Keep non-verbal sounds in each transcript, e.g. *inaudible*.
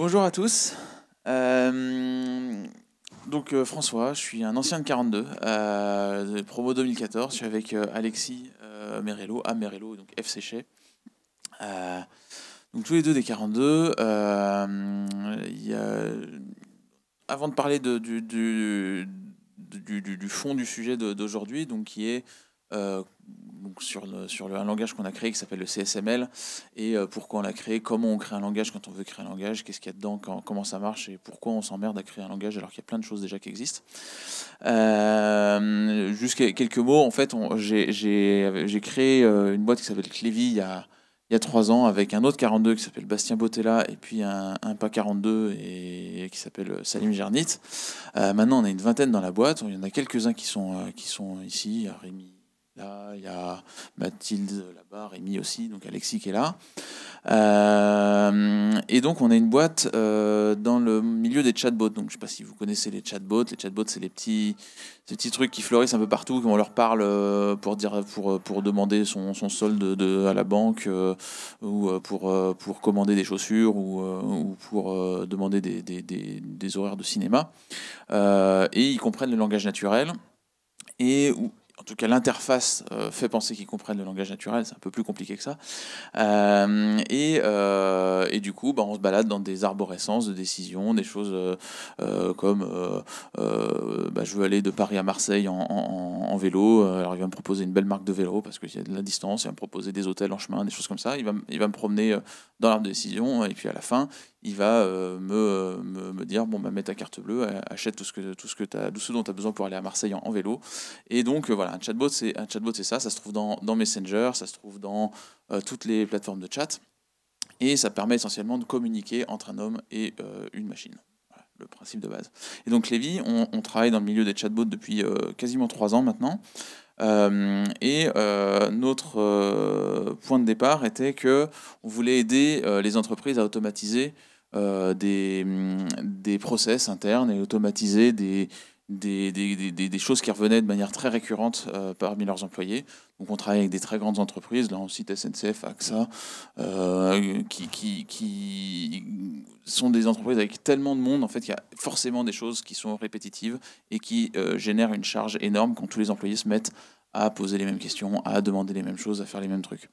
Bonjour à tous. Euh, donc euh, François, je suis un ancien de 42, euh, promo 2014. Je suis avec euh, Alexis Merello, à Merello, donc FC donc tous les deux des 42. avant de parler du, du, du, fond du sujet d'aujourd'hui, donc qui est sur, un langage qu'on a créé qui s'appelle le CSML et euh, pourquoi on l'a créé, comment on crée un langage quand on veut créer un langage, qu'est-ce qu'il y a dedans, comment ça marche et pourquoi on s'emmerde à créer un langage alors qu'il y a plein de choses déjà qui existent. Euh, juste quelques mots, en fait, j'ai créé euh, une boîte qui s'appelle Clévi il y a il trois ans avec un autre 42 qui s'appelle Bastien Botella et puis un, pas 42 et, qui s'appelle Salim Jernit. maintenant, on a une vingtaine dans la boîte. Il y en a quelques-uns qui sont, qui sont ici, Rémi, il y a Mathilde là-bas, Rémi aussi, donc Alexis qui est là. Euh, et donc on a une boîte euh, dans le milieu des chatbots. Donc je ne sais pas si vous connaissez les chatbots. Les chatbots, c'est les petits, ces petits trucs qui fleurissent un peu partout, on leur parle euh, pour dire, pour, pour demander son, son solde de, à la banque ou pour, pour commander des chaussures ou, pour demander des, des, des, des, horaires de cinéma. et ils comprennent le langage naturel. Et en tout cas l'interface euh, fait penser qu'ils comprennent le langage naturel, c'est un peu plus compliqué que ça. Euh, et, euh, et, du coup, bah, on se balade dans des arborescences de décisions, des choses comme bah, je veux aller de Paris à Marseille en, vélo, alors il va me proposer une belle marque de vélo parce qu'il y a de la distance, il va me proposer des hôtels en chemin, des choses comme ça, il va, il va me promener dans l'arbre de décision, et puis à la fin, il va euh, euh, me, dire bon bah, mets ta carte bleue, achète tout ce que tout ce que dont tu as besoin pour aller à Marseille en, vélo. Et donc euh, voilà, un chatbot c'est un chatbot c'est ça, ça se trouve dans, Messenger, ça se trouve dans toutes les plateformes de chat et ça permet essentiellement de communiquer entre un homme et une machine. Voilà, le principe de base. Et donc Lévi, on, travaille dans le milieu des chatbots depuis quasiment trois ans maintenant. et notre point de départ était que on voulait aider les entreprises à automatiser euh, mm, des, process internes et automatiser des, choses qui revenaient de manière très récurrente euh, parmi leurs employés. Donc on travaille avec des très grandes entreprises, là on cite SNCF, AXA, euh, qui, sont des entreprises avec tellement de monde, en fait, il y a forcément des choses qui sont répétitives et qui génèrent une charge énorme quand tous les employés se mettent à poser les mêmes questions, à demander les mêmes choses, à faire les mêmes trucs.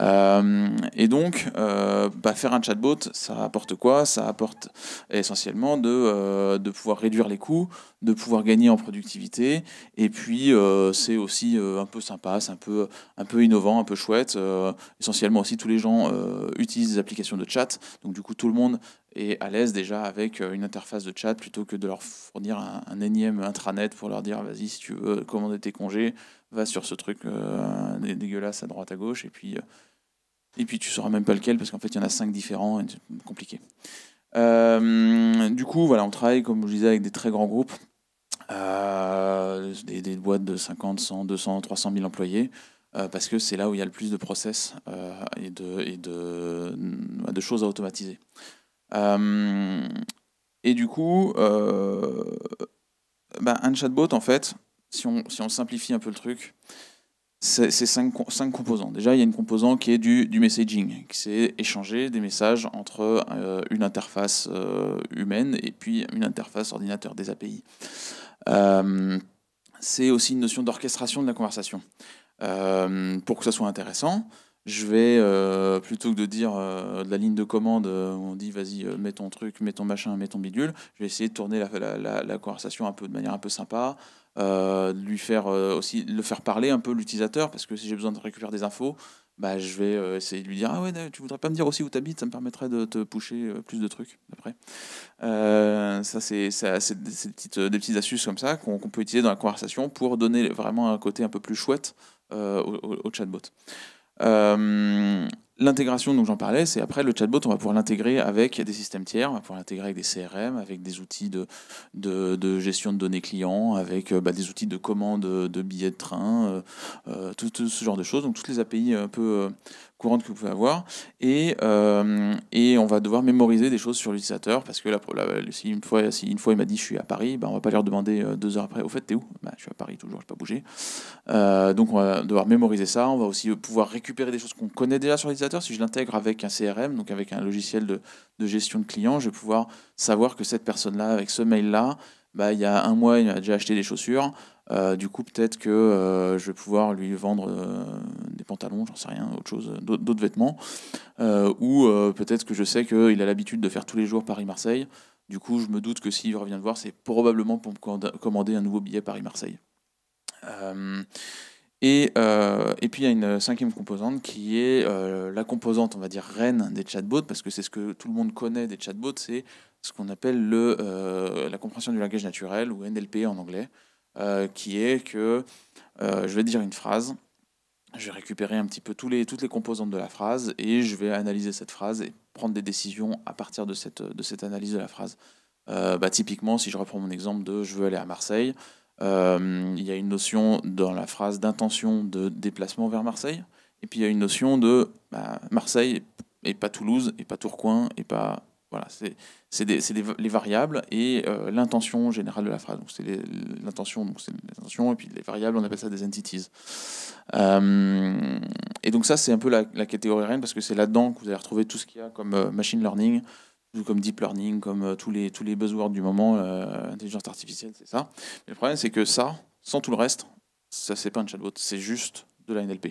Euh, et donc, euh, bah, faire un chatbot, ça apporte quoi Ça apporte essentiellement de, euh, de, pouvoir réduire les coûts, de pouvoir gagner en productivité. Et puis, c'est aussi un peu sympa, c'est un peu, un peu innovant, un peu chouette. essentiellement aussi, tous les gens utilisent des applications de chat. Donc, du coup, tout le monde et à l'aise déjà avec euh, une interface de chat plutôt que de leur fournir un, énième intranet pour leur dire vas-y si tu veux commander tes congés, va sur ce truc euh, dégueulasse à droite à gauche et puis, tu euh, et puis tu sauras même pas lequel parce qu'en fait il y en a cinq différents et c'est compliqué. du coup voilà on travaille comme je disais avec des très grands groupes, des, des, boîtes de 50, 100, 200, 300 000 employés. parce que c'est là où il y a le plus de process et, de, et de, de choses à automatiser. Euh, et du coup, euh, bah, un chatbot, en fait, si on, si on, simplifie un peu le truc, c'est cinq, cinq, composants. Déjà, il y a une composante qui est du, du messaging, qui c'est échanger des messages entre euh, une interface humaine et puis une interface ordinateur des API. c'est aussi une notion d'orchestration de la conversation. pour que ça soit intéressant, je vais, euh, plutôt que de dire euh, de la ligne de commande, euh, où on dit vas-y, mets ton truc, mets ton machin, mets ton bidule, je vais essayer de tourner la, conversation un peu de manière un peu sympa, lui faire aussi, le faire parler un peu l'utilisateur, parce que si j'ai besoin de récupérer des infos, bah, je vais essayer de lui dire Ah ouais, tu voudrais pas me dire aussi où habites, ça me permettrait de te pousser plus de trucs après. ça, c'est des petites, des astuces comme ça qu'on peut utiliser dans la conversation pour donner vraiment un côté un peu plus chouette au, chatbot. Euh, l'intégration, dont j'en parlais, c'est après le chatbot, on va pouvoir l'intégrer avec des systèmes tiers, on va pouvoir l'intégrer avec des CRM, avec des outils de, de, gestion de données clients, avec euh, bah, des outils de commande de billets de train, euh, tout, ce genre de choses. Donc toutes les API un peu que vous pouvez avoir. Et, euh, et on va devoir mémoriser des choses sur l'utilisateur parce que là, si une fois, si une fois il m'a dit je suis à Paris, ben on va pas leur demander euh, deux heures après au fait t'es où ben, Je suis à Paris toujours, je n'ai pas bougé. Euh, donc on va devoir mémoriser ça. On va aussi pouvoir récupérer des choses qu'on connaît déjà sur l'utilisateur. Si je l'intègre avec un CRM, donc avec un logiciel de, de gestion de clients, je vais pouvoir savoir que cette personne-là, avec ce mail-là, ben, il y a un mois, il a déjà acheté des chaussures. Euh, du coup, peut-être que euh, je vais pouvoir lui vendre euh, des pantalons, j'en sais rien, autre chose, d'autres vêtements. ou peut-être que je sais qu'il a l'habitude de faire tous les jours Paris-Marseille. Du coup, je me doute que s'il revient de voir, c'est probablement pour commander un nouveau billet Paris-Marseille. Et, puis il y a une cinquième composante qui est la composante, on va dire, reine des chatbots, parce que c'est ce que tout le monde connaît des chatbots, c'est ce qu'on appelle le, la compréhension du langage naturel, ou NLP en anglais. Euh, qui est que euh, je vais dire une phrase, je vais récupérer un petit peu tous les, toutes les composantes de la phrase et je vais analyser cette phrase et prendre des décisions à partir de cette, de cette analyse de la phrase. Euh, bah, typiquement, si je reprends mon exemple de je veux aller à Marseille, il y a une notion dans la phrase d'intention de déplacement vers Marseille, et puis il y a une notion de bah, Marseille et pas Toulouse, et pas Tourcoing, et pas voilà, c'est les variables et euh, l'intention générale de la phrase. Donc c'est l'intention, donc c'est l'intention et puis les variables, on appelle ça des entities. Euh, et donc ça, c'est un peu la, catégorie reine parce que c'est là-dedans que vous allez retrouver tout ce qu'il y a comme euh, machine learning, comme deep learning, comme tous les tous les buzzwords du moment, intelligence artificielle, c'est ça. Mais le problème, c'est que ça, sans tout le reste, ça c'est pas un chatbot, c'est juste de la NLP.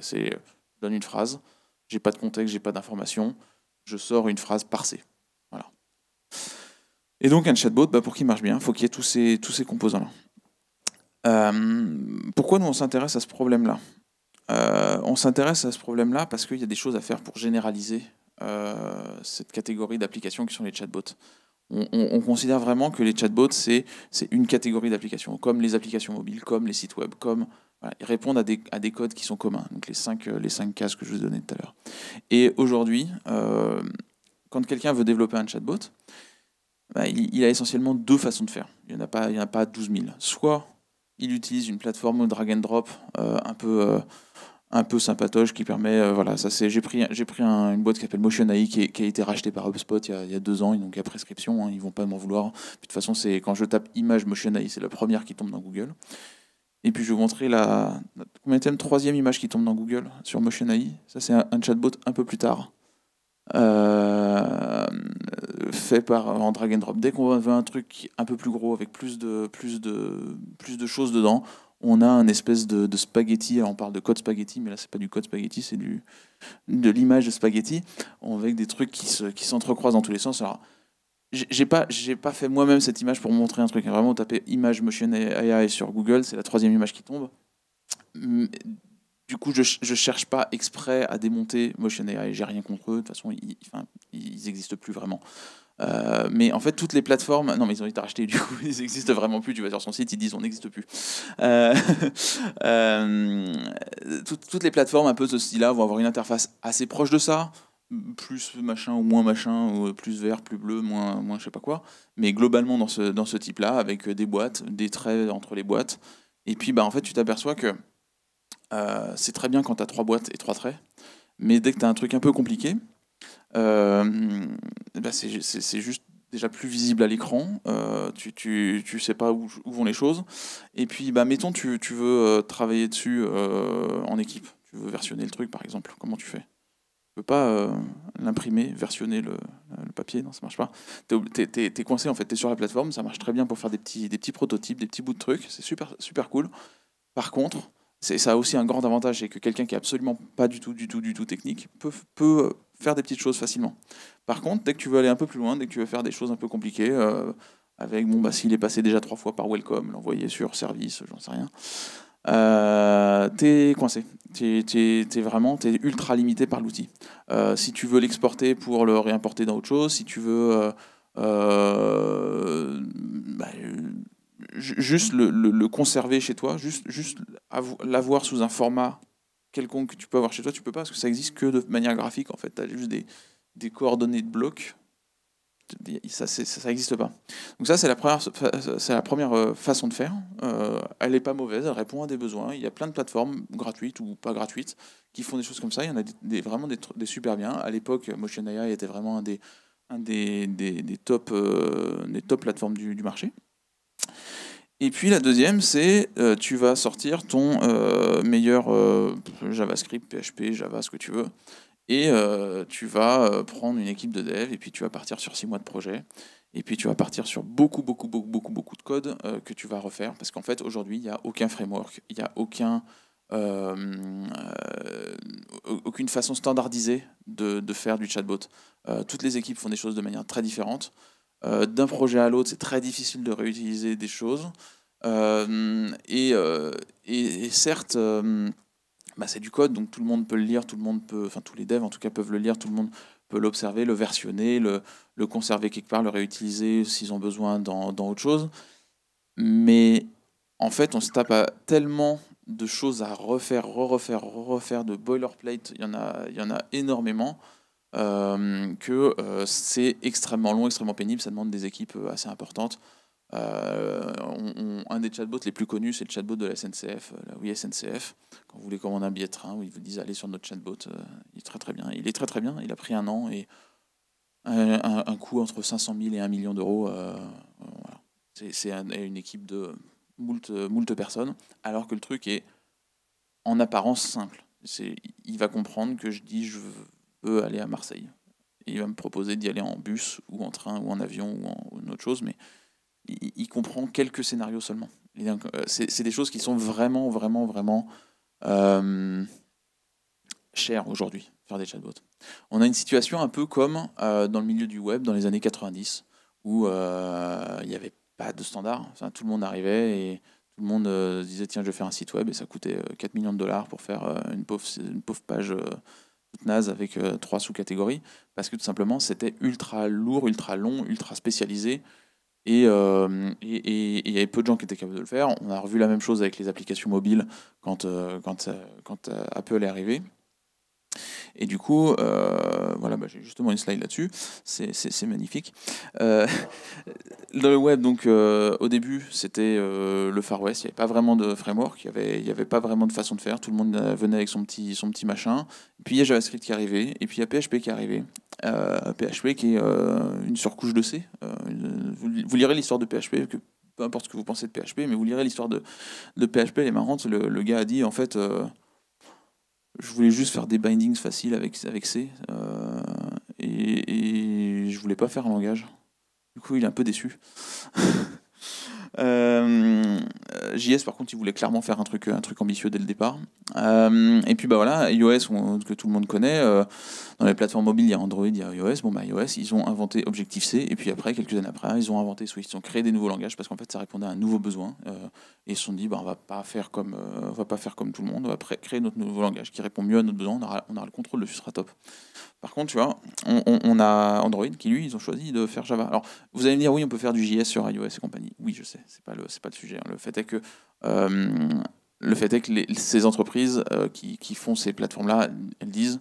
C'est, je donne une phrase, j'ai pas de contexte, j'ai pas d'information, je sors une phrase parsée. Et donc un chatbot, bah, pour qu'il marche bien, faut qu'il y ait tous ces, tous composants-là. Euh, pourquoi nous on s'intéresse à ce problème-là euh, On s'intéresse à ce problème-là parce qu'il y a des choses à faire pour généraliser euh, cette catégorie d'applications qui sont les chatbots. On, on, considère vraiment que les chatbots, c'est une catégorie d'applications, comme les applications mobiles, comme les sites web, comme ils répondent à des, à des, codes qui sont communs, donc les cinq, les cinq cases que je vous ai données tout à l'heure. Et aujourd'hui, quand quelqu'un veut développer un chatbot, bah, il, a essentiellement deux façons de faire. Il n'y en, a pas, il a pas 12 000. Soit il utilise une plateforme drag and drop euh, un peu. Euh, un peu sympatoche qui permet euh, voilà ça c'est j'ai pris j'ai pris une boîte qui s'appelle Motion AI qui, a été rachetée par HubSpot il y a, deux ans ils donc à prescription ils hein, ils vont pas m'en vouloir de toute façon c'est quand je tape image Motion AI c'est la première qui tombe dans Google et puis je vais vous montrer la troisième image qui tombe dans Google sur Motion AI ça c'est un chatbot un peu plus tard euh, fait par en drag and drop. Dès qu'on veut un truc un peu plus gros avec plus de plus de plus de choses dedans, on a un espèce de, spaghetti. on parle de code spaghetti, mais là c'est pas du code spaghetti, c'est du de l'image de spaghetti avec des trucs qui se, qui s'entrecroisent dans tous les sens. Alors j'ai pas j'ai pas fait moi-même cette image pour montrer un truc. Vraiment, taper image motion AI sur Google, c'est la troisième image qui tombe du coup, je ne cherche pas exprès à démonter Motion AI. J'ai rien contre eux. De toute façon, ils n'existent plus vraiment. Euh, mais en fait, toutes les plateformes, non, mais ils ont été rachetés, du coup, *laughs* ils existent vraiment plus. Tu vas sur son site, ils disent on n'existe plus. Euh, *laughs* euh, toutes, les plateformes un peu de ce style-là vont avoir une interface assez proche de ça, plus machin ou moins machin, ou plus vert, plus bleu, moins, moins je sais pas quoi. Mais globalement, dans ce, dans ce type-là, avec des boîtes, des traits entre les boîtes. Et puis, bah, en fait, tu t'aperçois que euh, c'est très bien quand tu as trois boîtes et trois traits, mais dès que tu as un truc un peu compliqué, euh, bah, c'est juste déjà plus visible à l'écran, euh, tu, tu, sais pas où, vont les choses. Et puis, bah, mettons, tu, veux travailler dessus en équipe, tu veux versionner le truc par exemple, comment tu fais tu peux pas l'imprimer, versionner le, papier, non, ça marche pas. Tu es, coincé en fait, tu es sur la plateforme, ça marche très bien pour faire des petits, des petits prototypes, des petits bouts de trucs, c'est super, super cool. Par contre, c'est ça a aussi un grand avantage, c'est que quelqu'un qui est absolument pas du tout, du tout, du tout technique peut, euh, faire des petites choses facilement. Par contre, dès que tu veux aller un peu plus loin, dès que tu veux faire des choses un peu compliquées, euh, avec bon bah s'il est passé déjà trois fois par welcome, l'envoyer sur service, j'en sais rien. Euh, t'es coincé, t'es es, vraiment es ultra limité par l'outil. Euh, si tu veux l'exporter pour le réimporter dans autre chose, si tu veux bah, juste le, le, conserver chez toi, juste, juste l'avoir sous un format quelconque que tu peux avoir chez toi, tu peux pas, parce que ça existe que de manière graphique, en fait. Tu as juste des, des, coordonnées de blocs. Ça, ça n'existe pas. Donc ça, c'est la première, c'est la première euh, façon de faire. Euh, elle n'est pas mauvaise, elle répond à des besoins. Il y a plein de plateformes gratuites ou pas gratuites qui font des choses comme ça. Il y en a des, vraiment des, super bien. À l'époque, Motion AI était vraiment un des, un des, des, des top, euh, des top plateformes du, du marché. Et puis la deuxième, c'est euh, tu vas sortir ton euh, meilleur euh, JavaScript, PHP, Java, ce que tu veux. Et tu vas prendre une équipe de dev et puis tu vas partir sur six mois de projet. Et puis tu vas partir sur beaucoup, beaucoup, beaucoup, beaucoup, beaucoup de code que tu vas refaire. Parce qu'en fait, aujourd'hui, il n'y a aucun framework, il n'y a aucun, aucune façon standardisée de, de faire du chatbot. toutes les équipes font des choses de manière très différente. Euh, d'un projet à l'autre, c'est très difficile de réutiliser des choses. Euh, euh, et, certes, bah, c'est du code, donc tout le monde peut le lire, tout le monde peut, enfin tous les devs en tout cas peuvent le lire, tout le monde peut l'observer, le versionner, le, conserver quelque part, le réutiliser s'ils ont besoin dans, dans autre chose. Mais en fait, on se tape à tellement de choses à refaire, refaire, refaire de boilerplate. Il y en a, il y en a énormément euh, que euh, c'est extrêmement long, extrêmement pénible, ça demande des équipes euh, assez importantes. un des chatbots les plus connus, c'est le chatbot de la SNCF, oui SNCF. Quand vous voulez commander un billet de train, ils vous disent allez sur notre chatbot, il est très très bien. Il est très très bien. Il a pris un an et un, coût entre 500 000 et 1 million d'euros. C'est une équipe de moult, moult, personnes, alors que le truc est en apparence simple. Il va comprendre que je dis je, eux, aller à Marseille. il va me proposer d'y aller en bus ou en train ou en avion ou en une autre chose, mais il, comprend quelques scénarios seulement. Euh, c'est des choses qui sont vraiment, vraiment, vraiment euh, chères aujourd'hui, faire des chatbots. On a une situation un peu comme euh, dans le milieu du web dans les années 90, où il n'y avait pas de standard. tout le monde arrivait et tout le monde disait tiens, je vais faire un site web et ça coûtait 4 millions de dollars pour faire une, pauvre, une pauvre page avec euh, trois sous-catégories, parce que tout simplement c'était ultra lourd, ultra long, ultra spécialisé, euh, et, il y avait peu de gens qui étaient capables de le faire. On a revu la même chose avec les applications mobiles quand, euh, quand Apple est arrivé. Et du coup, euh, voilà, bah, j'ai justement une slide là-dessus. C'est magnifique. dans euh, *laughs* le web, donc, euh, au début, c'était le Far West. Il n'y avait pas vraiment de framework. Il n'y avait, avait pas vraiment de façon de faire. Tout le monde venait avec son petit, son petit machin. puis il y a JavaScript qui arrivait. Et puis il y a PHP qui arrivait. PHP qui est une surcouche de C. vous, lirez l'histoire de PHP que peu importe ce que vous pensez de PHP, mais vous lirez l'histoire de, PHP, elle est marrante. Le, gars a dit, en fait, je voulais juste faire des bindings faciles avec, avec C. Euh, et, et, je voulais pas faire un langage. Du coup, il est un peu déçu. *laughs* Euh, JS, par contre, il voulait clairement faire un truc, un truc ambitieux dès le départ. Euh, et puis, bah voilà, iOS, que tout le monde connaît, euh, dans les plateformes mobiles, il y a Android, il y a iOS. Bon, bah, iOS, ils ont inventé Objective-C, et puis après, quelques années après, ils ont inventé Swift, ils ont créé des nouveaux langages parce qu'en fait, ça répondait à un nouveau besoin. et ils se sont dit, bah, on va pas faire comme, on va pas faire comme tout le monde, on va créer notre nouveau langage qui répond mieux à notre besoin, on aura, le contrôle de ce sera top. Par contre, tu vois, on, on, a Android qui, lui, ils ont choisi de faire Java. Alors, vous allez me dire, oui, on peut faire du JS sur iOS et compagnie. Oui, je sais c'est pas le c'est pas le sujet. Hein. Le fait est que euh, le fait est que ces entreprises euh, qui, qui, font ces plateformes là, elles disent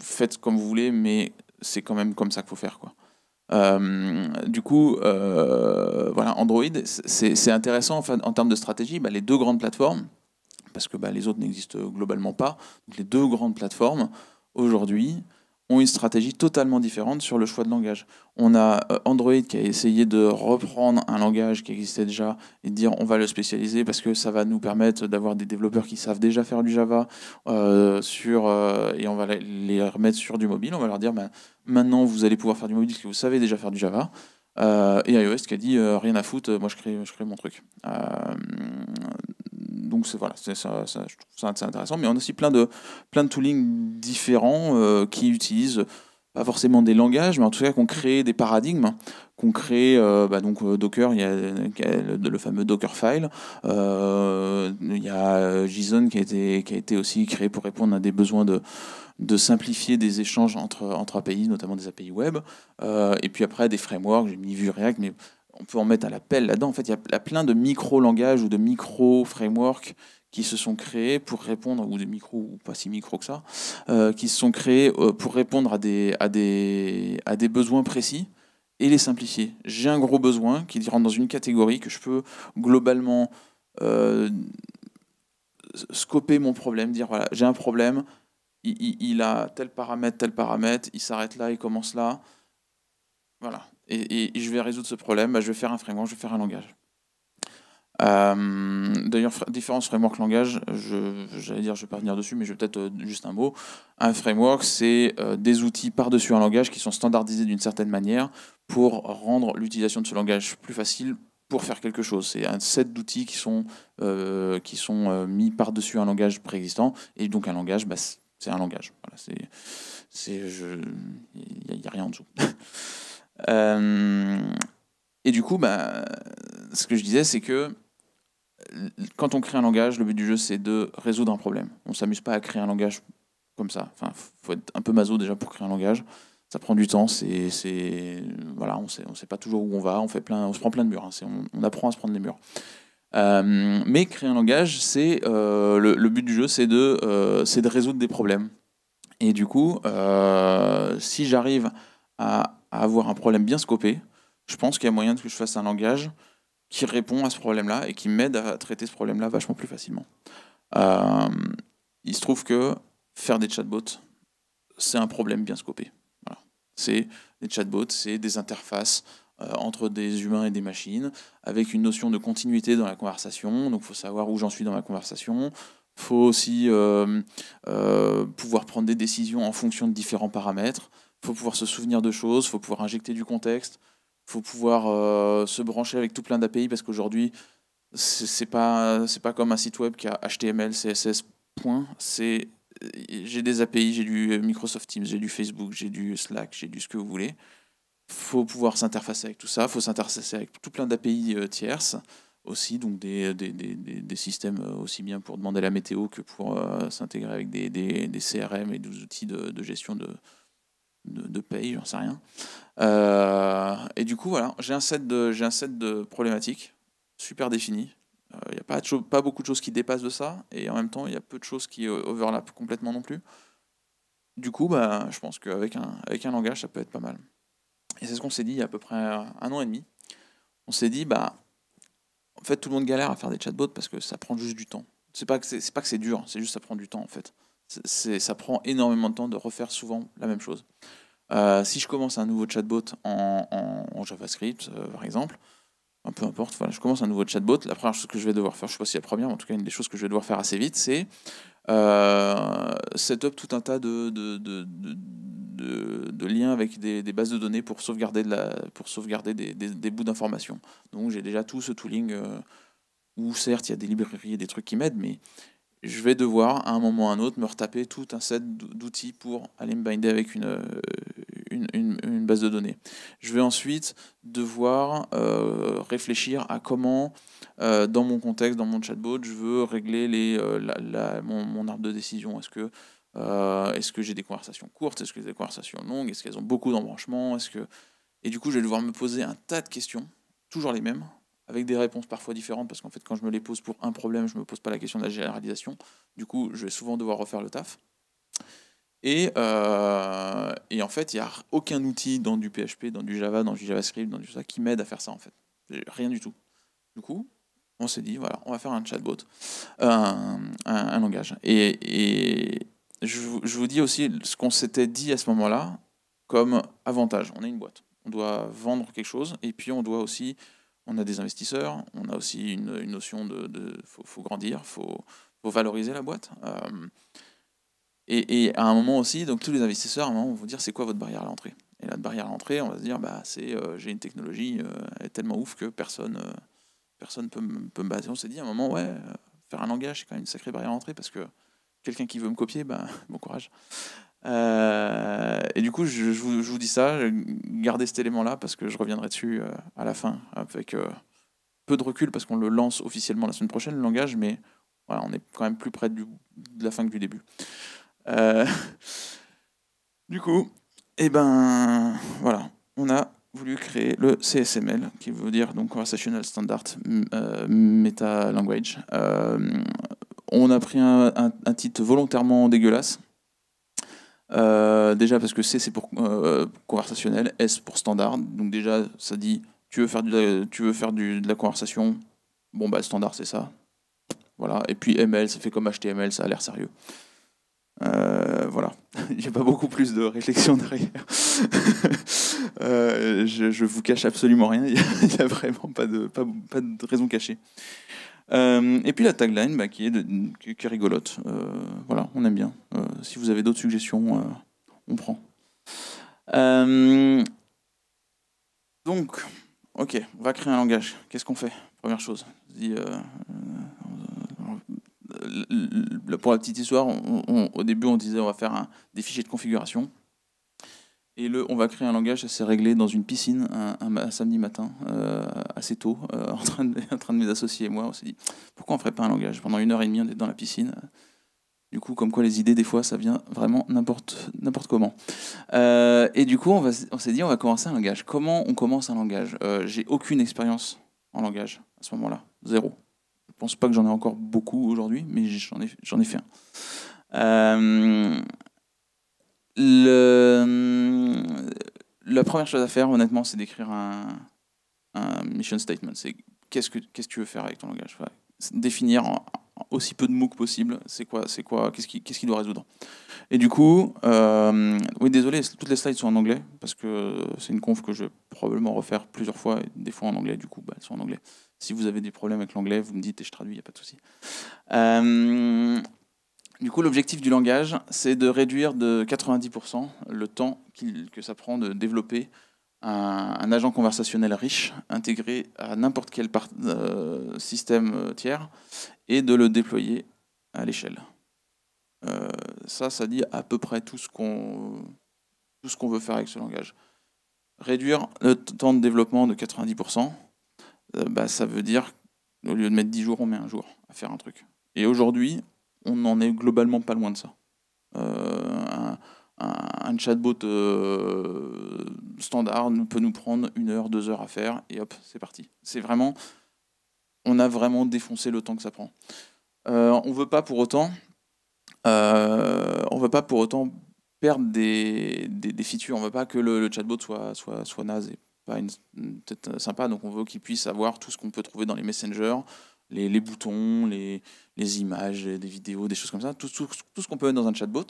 faites comme vous voulez, mais c'est quand même comme ça qu'il faut faire quoi. Euh, du coup, voilà, Android, c'est intéressant enfin, en termes de stratégie. Bah, les deux grandes plateformes, parce que bah, les autres n'existent globalement pas, les deux grandes plateformes aujourd'hui une stratégie totalement différente sur le choix de langage. On a euh, Android qui a essayé de reprendre un langage qui existait déjà et dire on va le spécialiser parce que ça va nous permettre d'avoir des développeurs qui savent déjà faire du Java euh, sur, euh, et on va les remettre sur du mobile. On va leur dire ben, maintenant vous allez pouvoir faire du mobile parce que vous savez déjà faire du Java. et iOS qui a dit rien à foutre, moi je crée, je crée mon truc donc voilà, je trouve ça assez intéressant. Mais on a aussi plein de, plein de toolings différents euh, qui utilisent pas forcément des langages, mais en tout cas qu'on crée des paradigmes, qu'on crée euh, bah, donc euh, Docker, il y a, le, fameux Dockerfile, il y a JSON qui a été qui a été aussi créé pour répondre à des besoins de de simplifier des échanges entre, entre API, notamment des API web. et puis après, des frameworks, j'ai mis Vue React, mais on peut en mettre à l'appel. là-dedans. En fait, il y, a, plein de micro-langages ou de micro-frameworks qui se sont créés pour répondre, ou des micros, ou pas si micro que ça, euh, qui se sont créés euh, pour répondre à des, à des, à des besoins précis et les simplifier. J'ai un gros besoin qui rentre dans une catégorie que je peux globalement euh, scoper mon problème, dire voilà, j'ai un problème, il, il, a tel paramètre, tel paramètre, il s'arrête là, il commence là. Voilà et, je vais résoudre ce problème, bah, je vais faire un framework, je vais faire un langage. Euh, d'ailleurs, différence framework langage, j'allais dire, je vais pas venir dessus, mais je vais peut-être euh, juste un mot. Un framework, c'est euh, des outils par-dessus un langage qui sont standardisés d'une certaine manière pour rendre l'utilisation de ce langage plus facile pour faire quelque chose. C'est un set d'outils qui sont, qui sont mis par-dessus un langage préexistant, et donc un langage, bah, c'est un langage. Voilà, c'est, il n'y a, rien en dessous. *laughs* Euh, et du coup, bah, ce que je disais, c'est que quand on crée un langage, le but du jeu, c'est de résoudre un problème. On s'amuse pas à créer un langage comme ça. Enfin, faut être un peu maso déjà pour créer un langage. Ça prend du temps. C'est, voilà, on sait, on sait pas toujours où on va. On fait plein, on se prend plein de murs. Hein, on, apprend à se prendre des murs. Euh, mais créer un langage, c'est euh, le, but du jeu, c'est de, c'est de résoudre des problèmes. Et du coup, si j'arrive à à avoir un problème bien scopé, je pense qu'il y a moyen de que je fasse un langage qui répond à ce problème-là et qui m'aide à traiter ce problème-là vachement plus facilement. Euh, il se trouve que faire des chatbots, c'est un problème bien scopé. Voilà. C'est des chatbots, c'est des interfaces euh, entre des humains et des machines, avec une notion de continuité dans la conversation. Donc, il faut savoir où j'en suis dans la conversation. Il faut aussi euh, pouvoir prendre des décisions en fonction de différents paramètres faut pouvoir se souvenir de choses, faut pouvoir injecter du contexte, faut pouvoir euh, se brancher avec tout plein d'API parce qu'aujourd'hui, c'est pas c'est pas comme un site web qui a HTML, CSS, point. C'est j'ai des API, j'ai du Microsoft Teams, j'ai du Facebook, j'ai du Slack, j'ai du ce que vous voulez. Faut pouvoir s'interfacer avec tout ça, faut s'interfacer avec tout plein d'API euh, tierces aussi, donc des, des, des, des, systèmes euh, aussi bien pour demander la météo que pour s'intégrer avec des, CRM et des outils de, de gestion de, de, paye, j'en sais rien. Euh, et du coup, voilà, j'ai un set de, un set de problématiques super défini. Il euh, n'y a pas, pas beaucoup de choses qui dépassent de ça, et en même temps, il y a peu de choses qui euh, overlap complètement non plus. Du coup, bah, je pense qu'avec un, avec un langage, ça peut être pas mal. Et c'est ce qu'on s'est dit il y a à peu près un an et demi. On s'est dit, bah, en fait, tout le monde galère à faire des chatbots parce que ça prend juste du temps. C'est pas que c'est, pas que c'est dur, c'est juste que ça prend du temps en fait. ça prend énormément de temps de refaire souvent la même chose. Euh, si je commence un nouveau chatbot en, JavaScript, euh, par exemple, un ben, peu importe, voilà, je commence un nouveau chatbot, la première chose que je vais devoir faire, je ne sais pas si la première, mais en tout cas une des choses que je vais devoir faire assez vite, c'est euh, setup tout un tas de, liens avec des, bases de données pour sauvegarder, des, des bouts d'informations. Donc j'ai déjà tout ce tooling euh, où certes il y a des librairies et des trucs qui m'aident, mais je vais devoir, à un moment ou à un autre, me retaper tout un set d'outils pour aller me binder avec euh, une, une, une, base de données. Je vais ensuite devoir euh, réfléchir à comment, euh, dans mon contexte, dans mon chatbot, je veux régler les, la, mon, mon, arbre de décision. Est-ce que, est que j'ai des conversations courtes Est-ce que j'ai des conversations longues Est-ce qu'elles ont beaucoup d'embranchements que... Et du coup, je vais devoir me poser un tas de questions, toujours les mêmes, avec des réponses parfois différentes, parce qu'en fait, quand je me les pose pour un problème, je ne me pose pas la question de la généralisation. Du coup, je vais souvent devoir refaire le taf. Et, euh, en fait, il n'y a aucun outil dans du PHP, dans du Java, dans du JavaScript, dans du ça, qui m'aide à faire ça, en fait. Rien du tout. Du coup, on s'est dit, voilà, on va faire un chatbot, euh, un, langage. Et, je, je, vous dis aussi ce qu'on s'était dit à ce moment-là comme avantage. On est une boîte. On doit vendre quelque chose, et puis on doit aussi on a des investisseurs, on a aussi une, notion de, de faut, grandir, faut, faut valoriser la boîte. Euh, et, à un moment aussi, donc tous les investisseurs, à un moment, vont vous dire c'est quoi votre barrière à l'entrée. Et la barrière à l'entrée, on va se dire bah c'est euh, j'ai une technologie euh, elle est tellement ouf que personne personne peut, me baser. On s'est dit à un moment ouais faire un langage c'est quand même une sacrée barrière à l'entrée parce que quelqu'un qui veut me copier bah, *laughs* bon courage. Euh, et du coup, je, vous, dis ça, gardez cet élément-là parce que je reviendrai dessus euh, à la fin avec euh, peu de recul parce qu'on le lance officiellement la semaine prochaine, le langage, mais voilà, on est quand même plus près du, de la fin que du début. *laughs* du coup, et eh ben voilà, on a voulu créer le CSML, qui veut dire donc Conversational Standard Meta Language. on a pris un titre volontairement dégueulasse euh, déjà parce que C c'est pour euh, conversationnel, S pour standard. Donc déjà ça dit tu veux faire, du, tu veux faire du, de la conversation, bon bah standard c'est ça. Voilà. Et puis ML, ça fait comme HTML, ça a l'air sérieux. Euh, voilà, il voilà, a pas beaucoup plus de réflexion derrière. *laughs* je, je, vous cache absolument rien, *laughs* il n'y a, vraiment pas de, pas de raison cachée. Euh, et puis la tagline bah, qui, est rigolote. Euh, voilà, on aime bien. Euh, si vous avez d'autres suggestions, on prend. donc, ok, on va créer un langage. Qu'est-ce qu'on fait Première chose, pour la petite histoire, au début on disait on va faire des fichiers de configuration. Et le on va créer un langage, ça réglé dans une piscine un, samedi matin, euh, assez tôt, euh, *laughs* en, train de, en train de mes associés et moi. On s'est dit, pourquoi on ferait pas un langage Pendant une heure et demie, on est dans la piscine. Du coup, comme quoi les idées, des fois, ça vient vraiment n'importe comment. Euh, et du coup, on, on s'est dit, on va commencer un langage. Comment on commence un langage J'ai aucune expérience en langage à ce moment-là, zéro. Je pense pas que j'en ai encore beaucoup aujourd'hui, mais j'en ai, ai fait un. Le... Hum, la première chose à faire, honnêtement, c'est d'écrire un, mission statement. C'est qu'est-ce que qu'est-ce que tu veux faire avec ton langage Définir aussi peu de mots que possible. C'est quoi C'est quoi Qu'est-ce qu'il qu'est-ce doit résoudre Et du coup, hum, oui, désolé, toutes les slides sont en anglais parce que c'est une conf que je vais probablement refaire plusieurs fois, des fois en anglais. Du coup, bah, elles sont en anglais. Si vous avez des problèmes avec l'anglais, vous me dites et je traduis, il n'y a pas de souci. Euh, du coup, l'objectif du langage, c'est de réduire de 90% le temps que ça prend de développer un, agent conversationnel riche intégré à n'importe quel euh, système euh, tiers et de le déployer à l'échelle. Euh, ça, ça dit à peu près tout ce qu'on tout veut faire avec ce langage. Réduire le temps de développement de 90%, bah, ça veut dire au lieu de mettre 10 jours, on met un jour à faire un truc. Et aujourd'hui, on n'en est globalement pas loin de ça. Euh, un, chatbot euh, standard peut nous prendre une heure, deux heures à faire, et hop, c'est parti. C'est vraiment, on a vraiment défoncé le temps que ça prend. Euh, on veut pas pour autant, on veut pas pour autant perdre des, des, des, features. On veut pas que le, chatbot soit, soit, soit naze et pas une, sympa. Donc on veut qu'il puisse avoir tout ce qu'on peut trouver dans les messengers, les, boutons, les, images, des vidéos, des choses comme ça, tout, ce qu'on peut mettre dans un chatbot,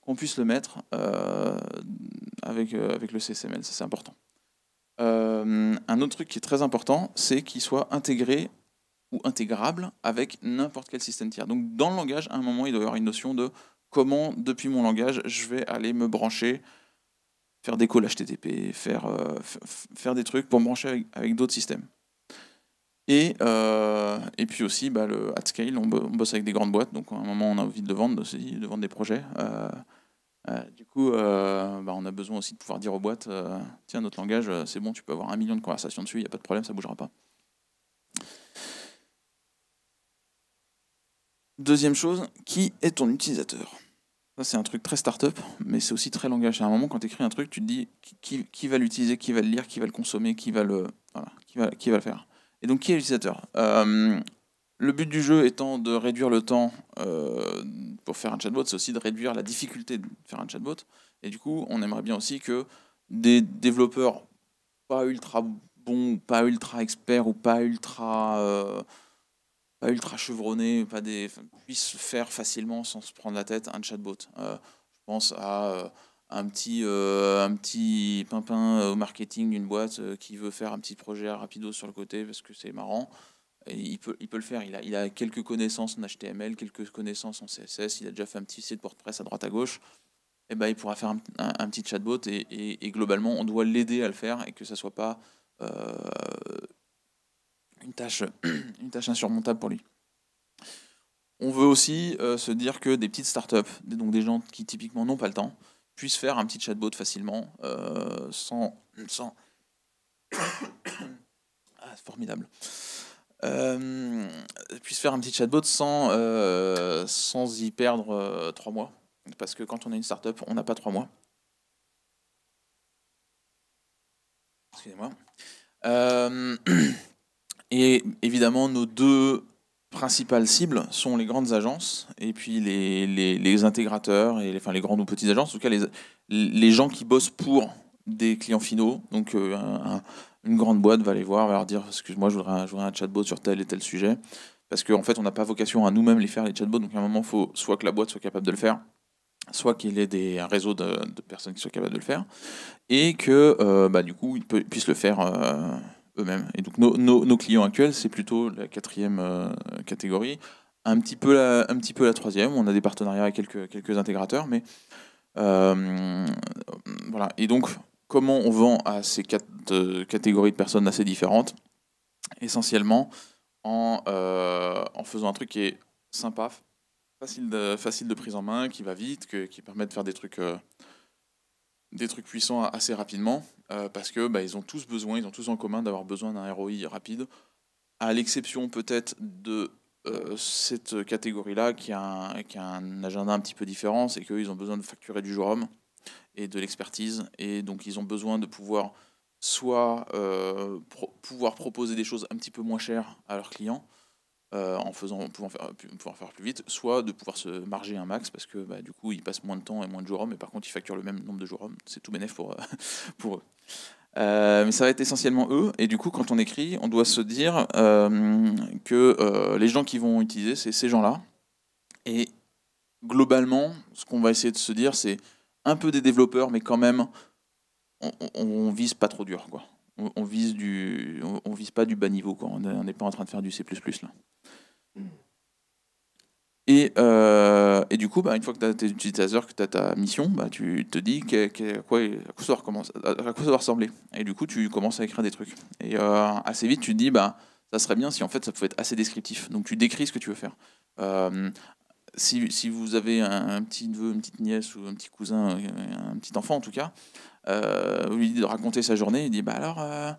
qu'on puisse le mettre euh, avec, euh, avec le CSML, ça c'est important. Euh, un autre truc qui est très important, c'est qu'il soit intégré ou intégrable avec n'importe quel système tiers. Donc dans le langage, à un moment, il doit y avoir une notion de comment, depuis mon langage, je vais aller me brancher, faire des calls HTTP, faire, faire des trucs pour me brancher avec d'autres systèmes. Et, euh, et puis aussi, bah, le at scale, on, bosse avec des grandes boîtes, donc à un moment, on a envie de vendre, de, de vendre des projets. Euh, euh, du coup, bah, on a besoin aussi de pouvoir dire aux boîtes tiens, notre langage, c'est bon, tu peux avoir un million de conversations dessus, il n'y a pas de problème, ça ne bougera pas. Deuxième chose, qui est ton utilisateur Ça, c'est un truc très start-up, mais c'est aussi très langage. À un moment, quand tu écris un truc, tu te dis qui, qui va l'utiliser, qui va le lire, qui va le consommer, qui va le, qui va le faire. Et donc, qui est l'utilisateur euh, Le but du jeu étant de réduire le temps euh, pour faire un chatbot, c'est aussi de réduire la difficulté de faire un chatbot. Et du coup, on aimerait bien aussi que des développeurs pas ultra bons, pas ultra experts ou pas ultra, euh, ultra chevronnés, pas des, puissent faire facilement sans se prendre la tête un chatbot. je pense à un petit, euh, un petit pimpin euh, au marketing d'une boîte euh, qui veut faire un petit projet rapido sur le côté parce que c'est marrant. il, peut, il peut le faire. Il a, il a quelques connaissances en HTML, quelques connaissances en CSS. Il a déjà fait un petit site presse à droite à gauche. Et eh ben, il pourra faire un, un, petit chatbot. Et, et, globalement, on doit l'aider à le faire et que ça soit pas une, tâche, *clears throat* une tâche insurmontable pour lui. On veut aussi se dire que des petites startups, donc des gens qui typiquement n'ont pas le temps, puisse faire un petit chatbot facilement euh, sans, sans... *coughs* ah, formidable. Euh, puisse faire un petit chatbot sans, euh, sans y perdre trois mois. Parce que quand on est une startup, on n'a pas trois mois. Excusez-moi. *coughs* et évidemment, nos deux principales cibles sont les grandes agences et puis les, les, intégrateurs, et les, enfin les grandes ou petites agences, en tout cas les, les gens qui bossent pour des clients finaux. Donc euh, une grande boîte va les voir, va leur dire Excuse-moi, je voudrais, un, un chatbot sur tel et tel sujet. Parce qu'en fait, on n'a pas vocation à nous-mêmes les faire, les chatbots. Donc à un moment, il faut soit que la boîte soit capable de le faire, soit qu'il ait des, un réseau de, personnes qui soient capables de le faire, et que euh, bah, du coup, ils puissent le faire. Euh, eux-mêmes. Et donc nos, clients actuels, c'est plutôt la quatrième euh, catégorie, un petit, peu la, un petit peu la troisième. On a des partenariats avec quelques, quelques intégrateurs, mais euh, voilà. Et donc comment on vend à ces quatre euh, catégories de personnes assez différentes Essentiellement en, faisant un truc qui est sympa, facile de, facile de prise en main, qui va vite, qui permet de faire des trucs des trucs puissants assez rapidement, euh, parce que bah, ils ont tous besoin, ils ont tous en commun d'avoir besoin d'un ROI rapide, à l'exception peut-être de euh, cette catégorie-là qui a, un, agenda un petit peu différent, c'est qu'ils ont besoin de facturer du jour homme et de l'expertise, et donc ils ont besoin de pouvoir soit euh, pouvoir proposer des choses un petit peu moins chères à leurs clients, euh, en faisant, pouvant faire, pouvoir faire plus vite, soit de pouvoir se marger un max parce que bah, du coup ils passent moins de temps et moins de jours mais et par contre ils facturent le même nombre de jours C'est tout bénéf pour, euh, *laughs* eux. Euh, mais ça va être essentiellement eux, et du coup quand on écrit, on doit se dire que les gens qui vont utiliser, c'est ces gens-là. Et globalement, ce qu'on va essayer de se dire, c'est un peu des développeurs, mais quand même, on, ne vise pas trop dur, quoi on, vise du, on, vise pas du bas niveau, quoi. On n'est pas en train de faire du C++ là. Et, euh, et, du coup, bah, une fois que tu as tes utilisateurs, que tu as ta mission, bah, tu te dis à, quoi, à, quoi ça à, quoi, ça doit ressembler. Et du coup, tu commences à écrire des trucs. Et euh, assez vite, tu te dis, bah, ça serait bien si en fait ça pouvait être assez descriptif. Donc tu décris ce que tu veux faire. Euh, si, vous avez un, petit neveu, une petite nièce ou un petit cousin, euh, un petit enfant en tout cas, euh, lui de raconter sa journée, il dit bah alors euh,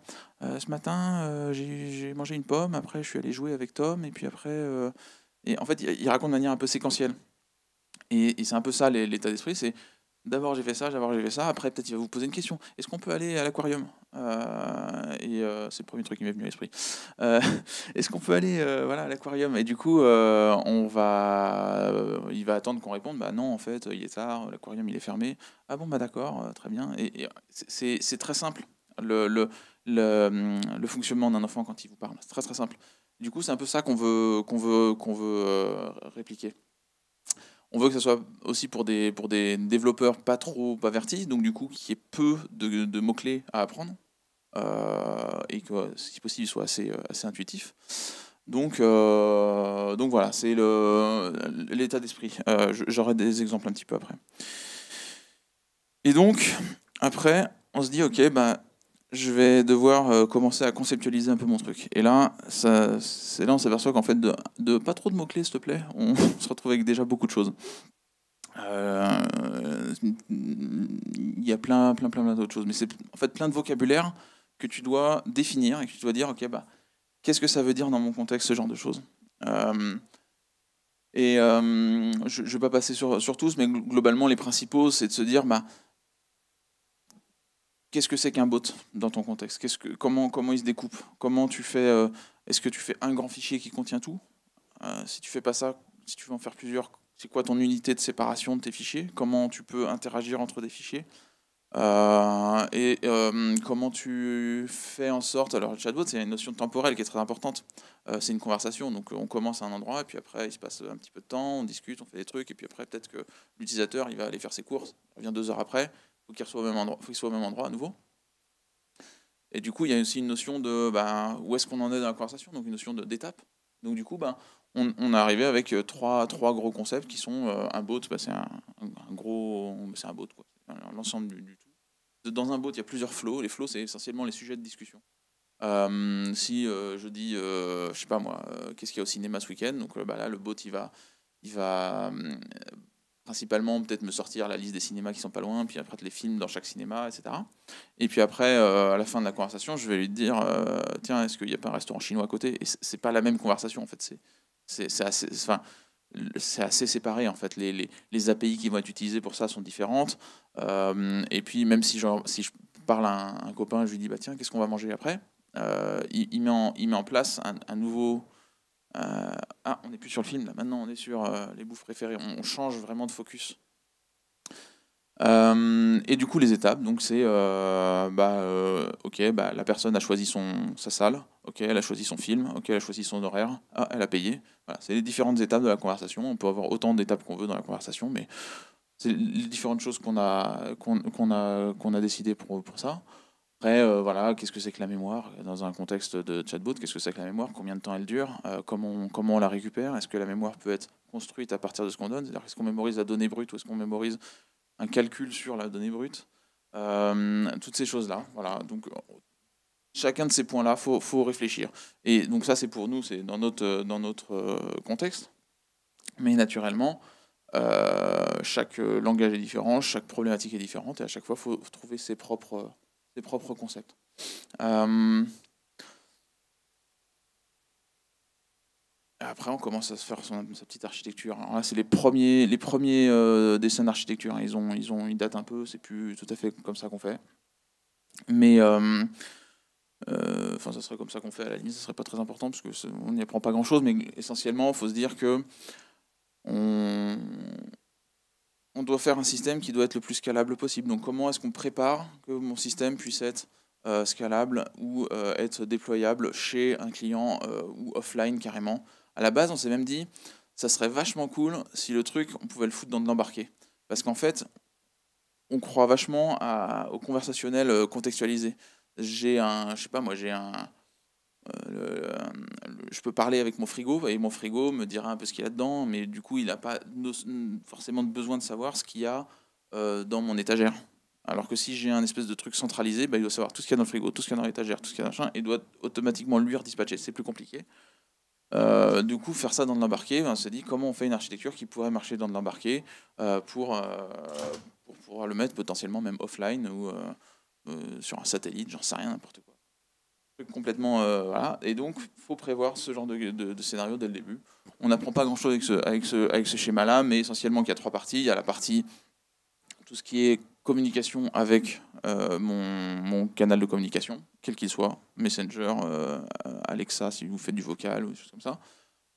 euh, ce matin j'ai mangé une pomme, après je suis allé jouer avec Tom et puis après et en fait il, raconte de manière un peu séquentielle et, et c'est un peu ça l'état d'esprit, c'est d'abord j'ai fait ça, d'abord j'ai fait ça, après peut-être il va vous poser une question. Est-ce qu'on peut aller à l'aquarium euh, Et euh, c'est le premier truc qui m'est venu à l'esprit. Euh, *laughs* est-ce qu'on peut aller voilà, à l'aquarium Et du coup, on va, il va attendre qu'on réponde, bah non en fait, il est tard, l'aquarium il est fermé. Ah bon, bah d'accord, très bien. Et, c'est très simple, le, hum, le, fonctionnement d'un enfant quand il vous parle. C'est très très simple. Du coup, c'est un peu ça qu'on veut, qu'on veut, qu'on veut répliquer on veut que ce soit aussi pour des, pour des développeurs pas trop avertis, donc du coup, qu'il y ait peu de, mots-clés à apprendre, euh, et que, si possible, soit assez, euh, assez intuitif. Donc, euh, donc voilà, c'est l'état d'esprit. J'aurai des exemples un petit peu après. Et donc, après, on se dit, ok, bah, je vais devoir euh, commencer à conceptualiser un peu mon truc. Et là, c'est là on s'aperçoit qu'en fait, de, pas trop de mots-clés, s'il te plaît, on *laughs* se retrouve avec déjà beaucoup de choses. Euh, il y a plein, plein, plein, plein d'autres choses. Mais c'est en fait plein de vocabulaire que tu dois définir et que tu dois dire, ok, bah, qu'est-ce que ça veut dire dans mon contexte, ce genre de choses euh, Et je ne vais pas passer sur, sur tous, mais globalement, les principaux, c'est de se dire, bah, qu'est-ce que c'est qu'un bot dans ton contexte qu'est-ce que, comment, comment il se découpe Comment tu fais euh, Est-ce que tu fais un grand fichier qui contient tout euh, Si tu fais pas ça, si tu veux en faire plusieurs, c'est quoi ton unité de séparation de tes fichiers Comment tu peux interagir entre des fichiers euh, et comment tu fais en sorte, alors le chatbot c'est une notion temporelle qui est très importante, c'est une conversation, donc on commence à un endroit et puis après il se passe un petit peu de temps, on discute, on fait des trucs et puis après peut-être que l'utilisateur il va aller faire ses courses, il revient deux heures après, il au même endroit, faut qu'il soit au même endroit à nouveau. Et du coup, il y a aussi une notion de bah, où est-ce qu'on en est dans la conversation, donc une notion d'étape. Donc du coup, bah, on, est arrivé avec euh, trois, trois gros concepts qui sont euh, un bot, bah, c'est un, un, gros, c'est un bot quoi, l'ensemble du, tout. Dans un bot, il y a plusieurs flows. Les flows, c'est essentiellement les sujets de discussion. Euh, si je dis, je sais pas moi, qu'est-ce qu'il y a au cinéma ce week-end Donc bah, là, le bot, il va, il va principalement peut-être me sortir la liste des cinémas qui sont pas loin, puis après les films dans chaque cinéma, etc. Et puis après, euh, à la fin de la conversation, je vais lui dire, euh, tiens, est-ce qu'il n'y a pas un restaurant chinois à côté Et c'est pas la même conversation en fait. C'est assez, assez séparé en fait. Les, les, API qui vont être utilisées pour ça sont différentes. Euh, et puis même si, genre, si je parle à un, copain, je lui dis, bah tiens, qu'est-ce qu'on va manger après il, met en, il met en place un, un nouveau euh, ah, on n'est plus sur le film, là. maintenant on est sur euh, les bouffes préférées, on, change vraiment de focus. Euh, et du coup, les étapes, donc c'est, bah, ok, bah, la personne a choisi son, sa salle, ok, elle a choisi son film, ok, elle a choisi son horaire, ah, elle a payé. c'est les différentes étapes de la conversation. On peut avoir autant d'étapes qu'on veut dans la conversation, mais c'est les différentes choses qu'on a, décidées qu'on a décidé pour, pour ça. Après, euh, voilà, qu'est-ce que c'est que la mémoire euh, Dans un contexte de chatbot, qu'est-ce que c'est que la mémoire Combien de temps elle dure euh, comment, on, comment la récupère Est-ce que la mémoire peut être construite à partir de ce qu'on donne est-ce qu'on mémorise la donnée brute ou est-ce qu'on mémorise un calcul sur la donnée brute Toutes ces choses-là. Voilà. Donc, chacun de ces points-là, il faut, réfléchir. Et donc, ça, c'est pour nous, c'est dans notre, dans notre contexte. Mais naturellement, chaque langage est différent, chaque problématique est différente, et à chaque fois, il faut trouver ses propres propres concepts. Euh, après, on commence à se faire sa petite architecture. là, c'est les premiers, les premiers euh, dessins d'architecture. Hein. Ils, ont, ils, ont, datent un peu, c'est plus tout à fait comme ça qu'on fait. Mais euh, enfin, ça serait comme ça qu'on fait à la limite, ça serait pas très important parce qu'on n'y apprend pas grand chose, mais essentiellement, il faut se dire que on, on doit faire un système qui doit être le plus scalable possible. Donc comment est-ce qu'on prépare que mon système puisse être euh, scalable ou euh, être déployable chez un client euh, ou offline carrément À la base, on s'est même dit, ça serait vachement cool si le truc, on pouvait le foutre dans de l'embarqué. Parce qu'en fait, on croit vachement au conversationnel contextualisé. J'ai un, je sais pas moi, j'ai un, euh, euh, je peux parler avec mon frigo et mon frigo me dira un peu ce qu'il y a dedans, mais du coup, il n'a pas forcément besoin de savoir ce qu'il y a euh, dans mon étagère. Alors que si j'ai un espèce de truc centralisé, bah, il doit savoir tout ce qu'il y a dans le frigo, tout ce qu'il y a dans l'étagère, tout ce qu'il y a dans le chien et doit automatiquement lui redispatcher. C'est plus compliqué. du coup, faire ça dans l'embarqué, on se dit comment on fait une architecture qui pourrait marcher dans l'embarqué pour pouvoir le mettre potentiellement même offline ou sur un satellite, j'en sais rien, n'importe quoi complètement. Euh, Et donc, il faut prévoir ce genre de, scénario dès le début. On n'apprend pas grand-chose avec ce, avec avec ce schéma-là, mais essentiellement, il y a trois parties. Il y a la partie, tout ce qui est communication avec euh, mon, canal de communication, quel qu'il soit, Messenger, euh, Alexa, si vous faites du vocal ou des choses comme ça.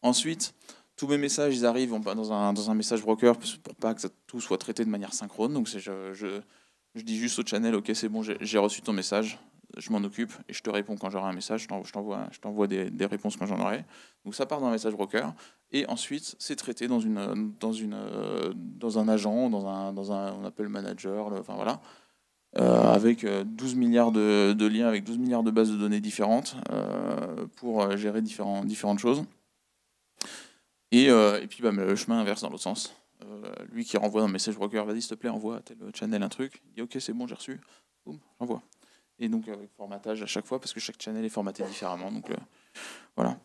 Ensuite, tous mes messages, ils arrivent dans un, dans un message broker pour pas que tout soit traité de manière synchrone. Donc, je, je, je dis juste au channel, OK, c'est bon, j'ai reçu ton message, je m'en occupe et je te réponds quand j'aurai un message, je t'envoie, des, réponses quand j'en aurai. Donc ça part dans un message broker et ensuite c'est traité dans, un agent, dans un, on appelle manager, enfin voilà, euh, avec 12 euh, milliards de, liens, avec 12 milliards de bases de données différentes euh, pour gérer différents, différentes choses. Et, puis bah, le chemin inverse dans l'autre sens. lui qui renvoie un message broker, vas-y s'il te plaît, envoie à tel channel un truc, il dit ok c'est bon j'ai reçu, boum, j'envoie et donc euh, avec formatage à chaque fois parce que chaque channel est formaté différemment. Donc euh, voilà.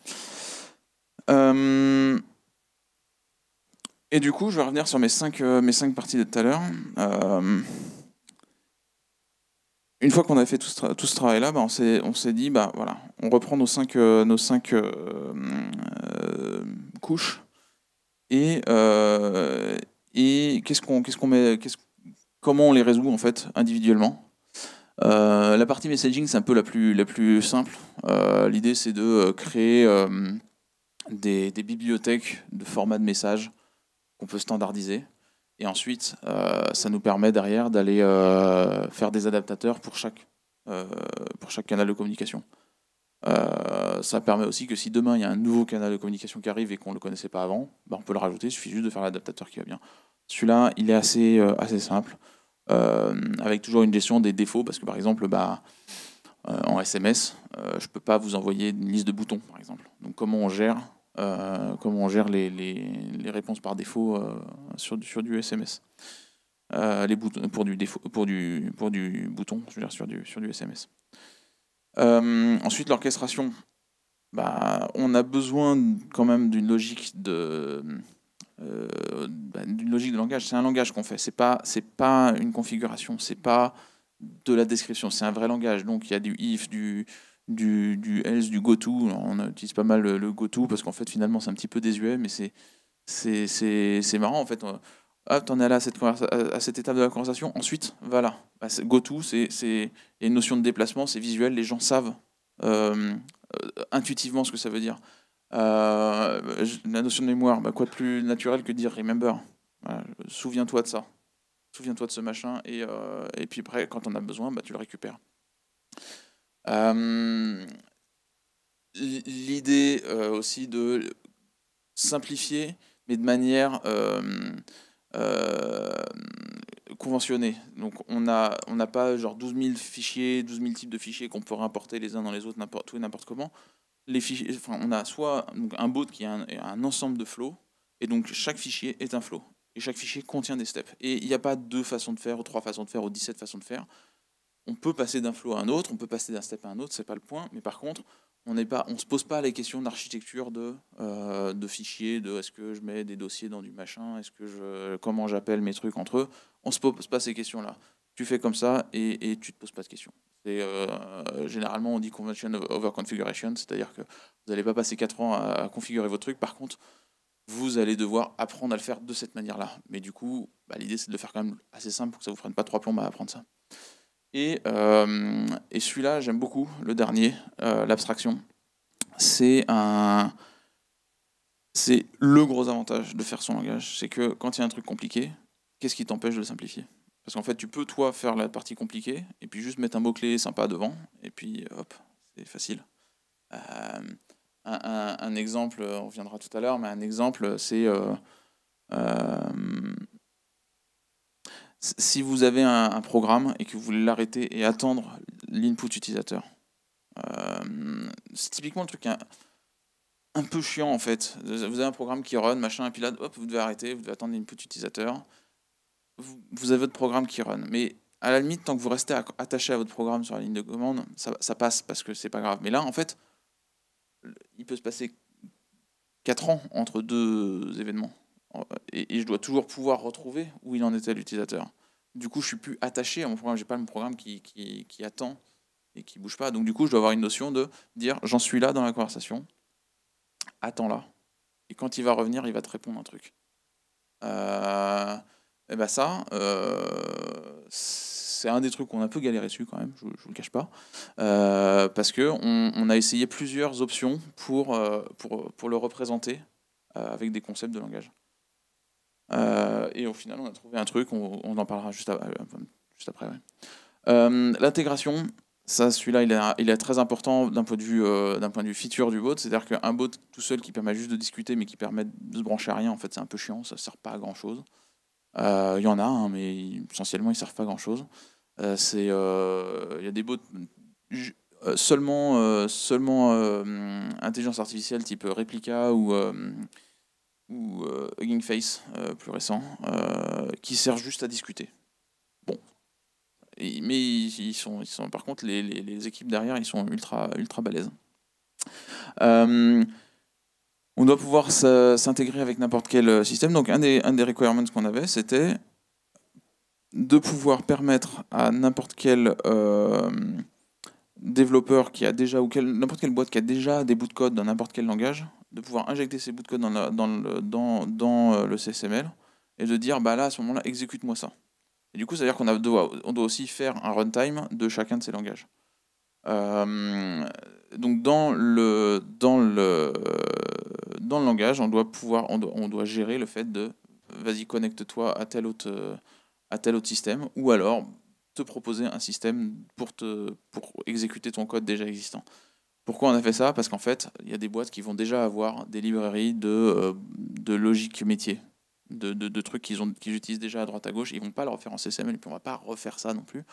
Euh, et du coup, je vais revenir sur mes cinq, cinq parties de tout à l'heure. une fois qu'on a fait tout ce, travail-là, bah, on s'est dit, bah, voilà, on reprend nos cinq, nos cinq couches et, et qu'est-ce qu'on, qu'est-ce met, comment on les résout en fait individuellement euh, la partie messaging, c'est un peu la plus, la plus simple. Euh, l'idée, c'est de euh, créer des, bibliothèques de formats de messages qu'on peut standardiser. Et ensuite, ça nous permet derrière d'aller faire des adaptateurs pour chaque, pour chaque canal de communication. ça permet aussi que si demain il y a un nouveau canal de communication qui arrive et qu'on ne le connaissait pas avant, bah, on peut le rajouter, il suffit juste de faire l'adaptateur qui va bien. Celui-là, il est assez, assez simple. Euh, avec toujours une gestion des défauts, parce que par exemple, bah, euh, en SMS, euh, je ne peux pas vous envoyer une liste de boutons, par exemple. Donc comment on gère comment on gère les, réponses par défaut sur, du SMS. les boutons, pour, du pour, du, bouton, je veux dire, sur du, sur du SMS. ensuite, l'orchestration. Bah, on a besoin quand même d'une logique de, d'une euh, bah, logique de langage. C'est un langage qu'on fait, c'est pas, c'est pas une configuration, c'est pas de la description, c'est un vrai langage. Donc il y a du if, du, du, du else, du goto. On utilise pas mal le, go goto parce qu'en fait finalement c'est un petit peu désuet, mais c'est, c'est, c'est, marrant en fait. Euh, hop, t'en es là à cette, à cette étape de la conversation, ensuite, voilà bah, go to, goto, c'est, c'est une notion de déplacement, c'est visuel, les gens savent euh, intuitivement ce que ça veut dire. Euh, la notion de mémoire, bah, quoi de plus naturel que de dire remember Souviens-toi de ça. Souviens-toi de ce machin. Et, euh, et, puis après, quand on a besoin, bah, tu le récupères. Euh, l'idée aussi de simplifier, mais de manière conventionnée. Donc on n'a on a pas genre 12 000 fichiers, 12 000 types de fichiers qu'on peut rapporter les uns dans les autres, n'importe où et n'importe comment fichiers, enfin, on a soit un bot qui a un, ensemble de flots et donc chaque fichier est un flow. Et chaque fichier contient des steps. Et il n'y a pas deux façons de faire, ou trois façons de faire, ou 17 façons de faire. On peut passer d'un flow à un autre, on peut passer d'un step à un autre, c'est pas le point. Mais par contre, on ne se pose pas les questions d'architecture de, euh, de fichiers, de est-ce que je mets des dossiers dans du machin, est-ce que je, comment j'appelle mes trucs entre eux. On se pose pas ces questions-là. Tu fais comme ça et, et tu te poses pas de questions. Euh, généralement, on dit convention over configuration, c'est-à-dire que vous n'allez pas passer 4 ans à, configurer votre truc. Par contre, vous allez devoir apprendre à le faire de cette manière-là. Mais du coup, bah, l'idée, c'est de le faire quand même assez simple pour que ça ne vous prenne pas trois plombes à apprendre ça. Et, euh, et celui-là, j'aime beaucoup, le dernier, euh, l'abstraction. C'est un... C'est le gros avantage de faire son langage. C'est que quand il y a un truc compliqué, qu'est-ce qui t'empêche de le simplifier parce qu'en fait, tu peux, toi, faire la partie compliquée, et puis juste mettre un mot-clé sympa devant, et puis hop, c'est facile. Euh, un, exemple, on reviendra tout à l'heure, mais un exemple, c'est. Euh, euh, si vous avez un, programme et que vous voulez l'arrêter et attendre l'input utilisateur, c'est typiquement le truc un, peu chiant en fait. Vous avez un programme qui run, machin, et puis là, hop, vous devez arrêter, vous devez attendre l'input utilisateur vous, avez votre programme qui run. Mais à la limite, tant que vous restez attaché à votre programme sur la ligne de commande, ça, passe parce que c'est pas grave. Mais là, en fait, il peut se passer 4 ans entre deux événements. Et, je dois toujours pouvoir retrouver où il en était l'utilisateur. Du coup, je suis plus attaché à mon programme. J'ai pas mon programme qui, qui, qui attend et qui bouge pas. Donc du coup, je dois avoir une notion de dire j'en suis là dans la conversation, attends là. Et quand il va revenir, il va te répondre un truc. Euh, et eh bien ça, euh, c'est un des trucs qu'on a un peu galéré dessus quand même, je, ne vous le cache pas, euh, parce que on, a essayé plusieurs options pour, euh, pour, pour le représenter avec des concepts de langage. et au final, on a trouvé un truc, on, en parlera juste, juste après. L'intégration, ça, celui-là, il, il, est très important d'un point, de vue, d'un point de vue feature du bot, c'est-à-dire qu'un bot tout seul qui permet juste de discuter mais qui permet de se brancher à rien, en fait, c'est un peu chiant, ça ne sert pas à grand-chose. Euh, il y en a, hein, mais essentiellement, ils ne servent pas grand-chose. Euh, c'est euh, Il y a des bots seulement, seulement hum, intelligence artificielle type Replica ou ou Hugging Face plus récent, qui servent juste à discuter. Bon. mais ils, sont, ils sont, par contre, les, les, les, équipes derrière, ils sont ultra, ultra balèzes on doit pouvoir s'intégrer avec n'importe quel euh, système. Donc un des, requirements qu'on avait, c'était de pouvoir permettre à n'importe quel euh, développeur qui a déjà, ou n'importe quelle boîte qui a déjà des bouts de code dans n'importe quel langage, de pouvoir injecter ces bouts de code dans, le, euh, CSML et de dire, bah là, à ce moment-là, exécute-moi ça. Et du coup, ça veut dire qu'on doit aussi faire un runtime de chacun de ces langages. Euh, donc dans le, dans, le, dans le langage, on doit, pouvoir, on doit, on doit gérer le fait de vas-y connecte-toi à tel autre à tel autre système, ou alors te proposer un système pour, te, pour exécuter ton code déjà existant. Pourquoi on a fait ça Parce qu'en fait, il y a des boîtes qui vont déjà avoir des librairies de, euh, de logique métier, de, de, trucs qu'ils qu'ils utilisent déjà à droite à gauche. Ils vont pas le refaire en CSM, et puis on va pas refaire ça non plus.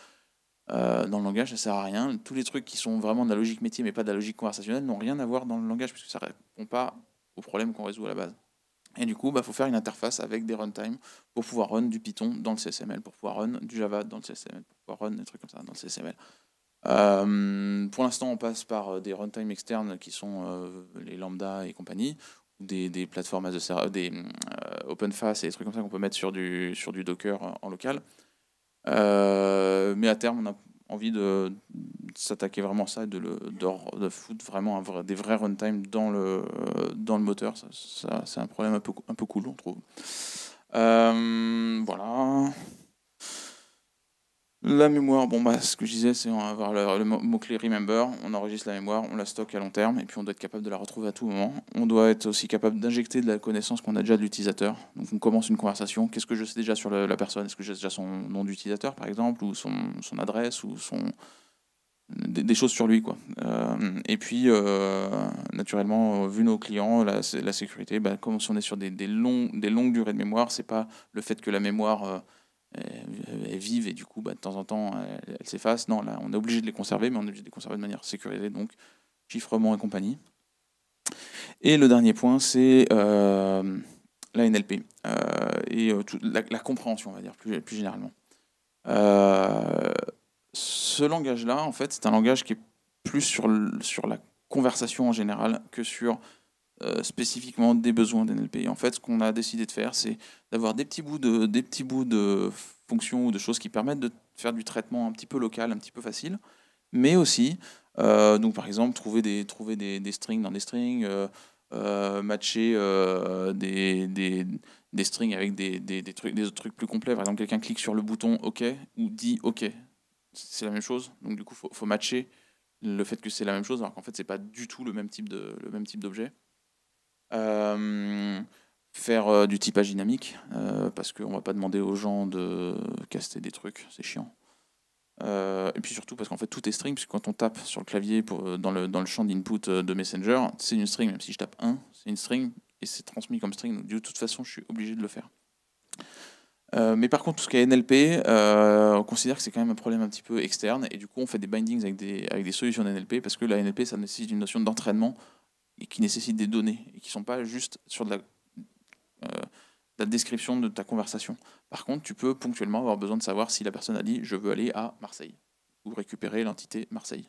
Euh, dans le langage, ça sert à rien. Tous les trucs qui sont vraiment de la logique métier mais pas de la logique conversationnelle n'ont rien à voir dans le langage puisque ça répond pas au problème qu'on résout à la base. Et du coup, il bah, faut faire une interface avec des runtime pour pouvoir run du Python dans le CSML, pour pouvoir run du Java dans le CSML, pour pouvoir run des trucs comme ça dans le CSML. Euh, pour l'instant, on passe par euh, des runtime externes qui sont les lambda et compagnie, des, des plateformes as des et des trucs comme ça qu'on peut mettre sur sur du Docker en local. Euh, mais à terme, on a envie de, s'attaquer vraiment à ça et de, de, foutre vraiment un des vrais runtime dans le, euh, dans le moteur. Ça, c'est un problème un peu, un peu cool, on trouve. Euh, voilà. La mémoire, bon bah, ce que je disais, c'est on avoir le, mot-clé remember, on enregistre la mémoire, on la stocke à long terme, et puis on doit être capable de la retrouver à tout moment. On doit être aussi capable d'injecter de la connaissance qu'on a déjà de l'utilisateur. Donc on commence une conversation, qu'est-ce que je sais déjà sur la personne Est-ce que j'ai déjà son nom d'utilisateur, par exemple, ou son, adresse, ou son, des, choses sur lui. Quoi. Euh, et puis, euh, naturellement, vu nos clients, la, sécurité, bah, comme si on est sur des, longs, des longues durées de mémoire, c'est pas le fait que la mémoire euh, euh, elles vivent et du coup, bah, de temps en temps, elles s'effacent. Non, là, on est obligé de les conserver, mais on est obligé de les conserver de manière sécurisée, donc chiffrement et compagnie. Et le dernier point, c'est euh, la NLP euh, et la, compréhension, on va dire, plus, plus généralement. ce langage-là, en fait, c'est un langage qui est plus sur, sur la conversation en général que sur euh, spécifiquement des besoins d'NLP. En fait, ce qu'on a décidé de faire, c'est d'avoir des petits bouts de des petits bouts de fonctions ou de choses qui permettent de faire du traitement un petit peu local, un petit peu facile, mais aussi euh, donc par exemple trouver des trouver des, des strings dans des strings, euh, matcher des, des, des, strings avec des, des, trucs des autres trucs plus complets. Par exemple, quelqu'un clique sur le bouton OK ou dit OK. C'est la même chose. Donc du coup, faut, faut matcher le fait que c'est la même chose alors qu'en fait c'est pas du tout le même type de le même type d'objet. Euh, faire euh, du typage dynamique, euh, parce qu'on va pas demander aux gens de caster des trucs, c'est chiant. et puis surtout parce qu'en fait tout est string, puisque quand on tape sur le clavier dans, le, dans le champ d'input de Messenger, c'est une string, même si je tape 1, c'est une string, et c'est transmis comme string, donc de toute façon je suis obligé de le faire. mais par contre, tout ce qui est NLP, on considère que c'est quand même un problème un petit peu externe, et du coup on fait des bindings avec des, avec des solutions NLP, parce que la NLP ça nécessite une notion d'entraînement et qui nécessitent des données et qui ne sont pas juste sur de la, euh, la, description de ta conversation. Par contre, tu peux ponctuellement avoir besoin de savoir si la personne a dit je veux aller à Marseille ou récupérer l'entité Marseille.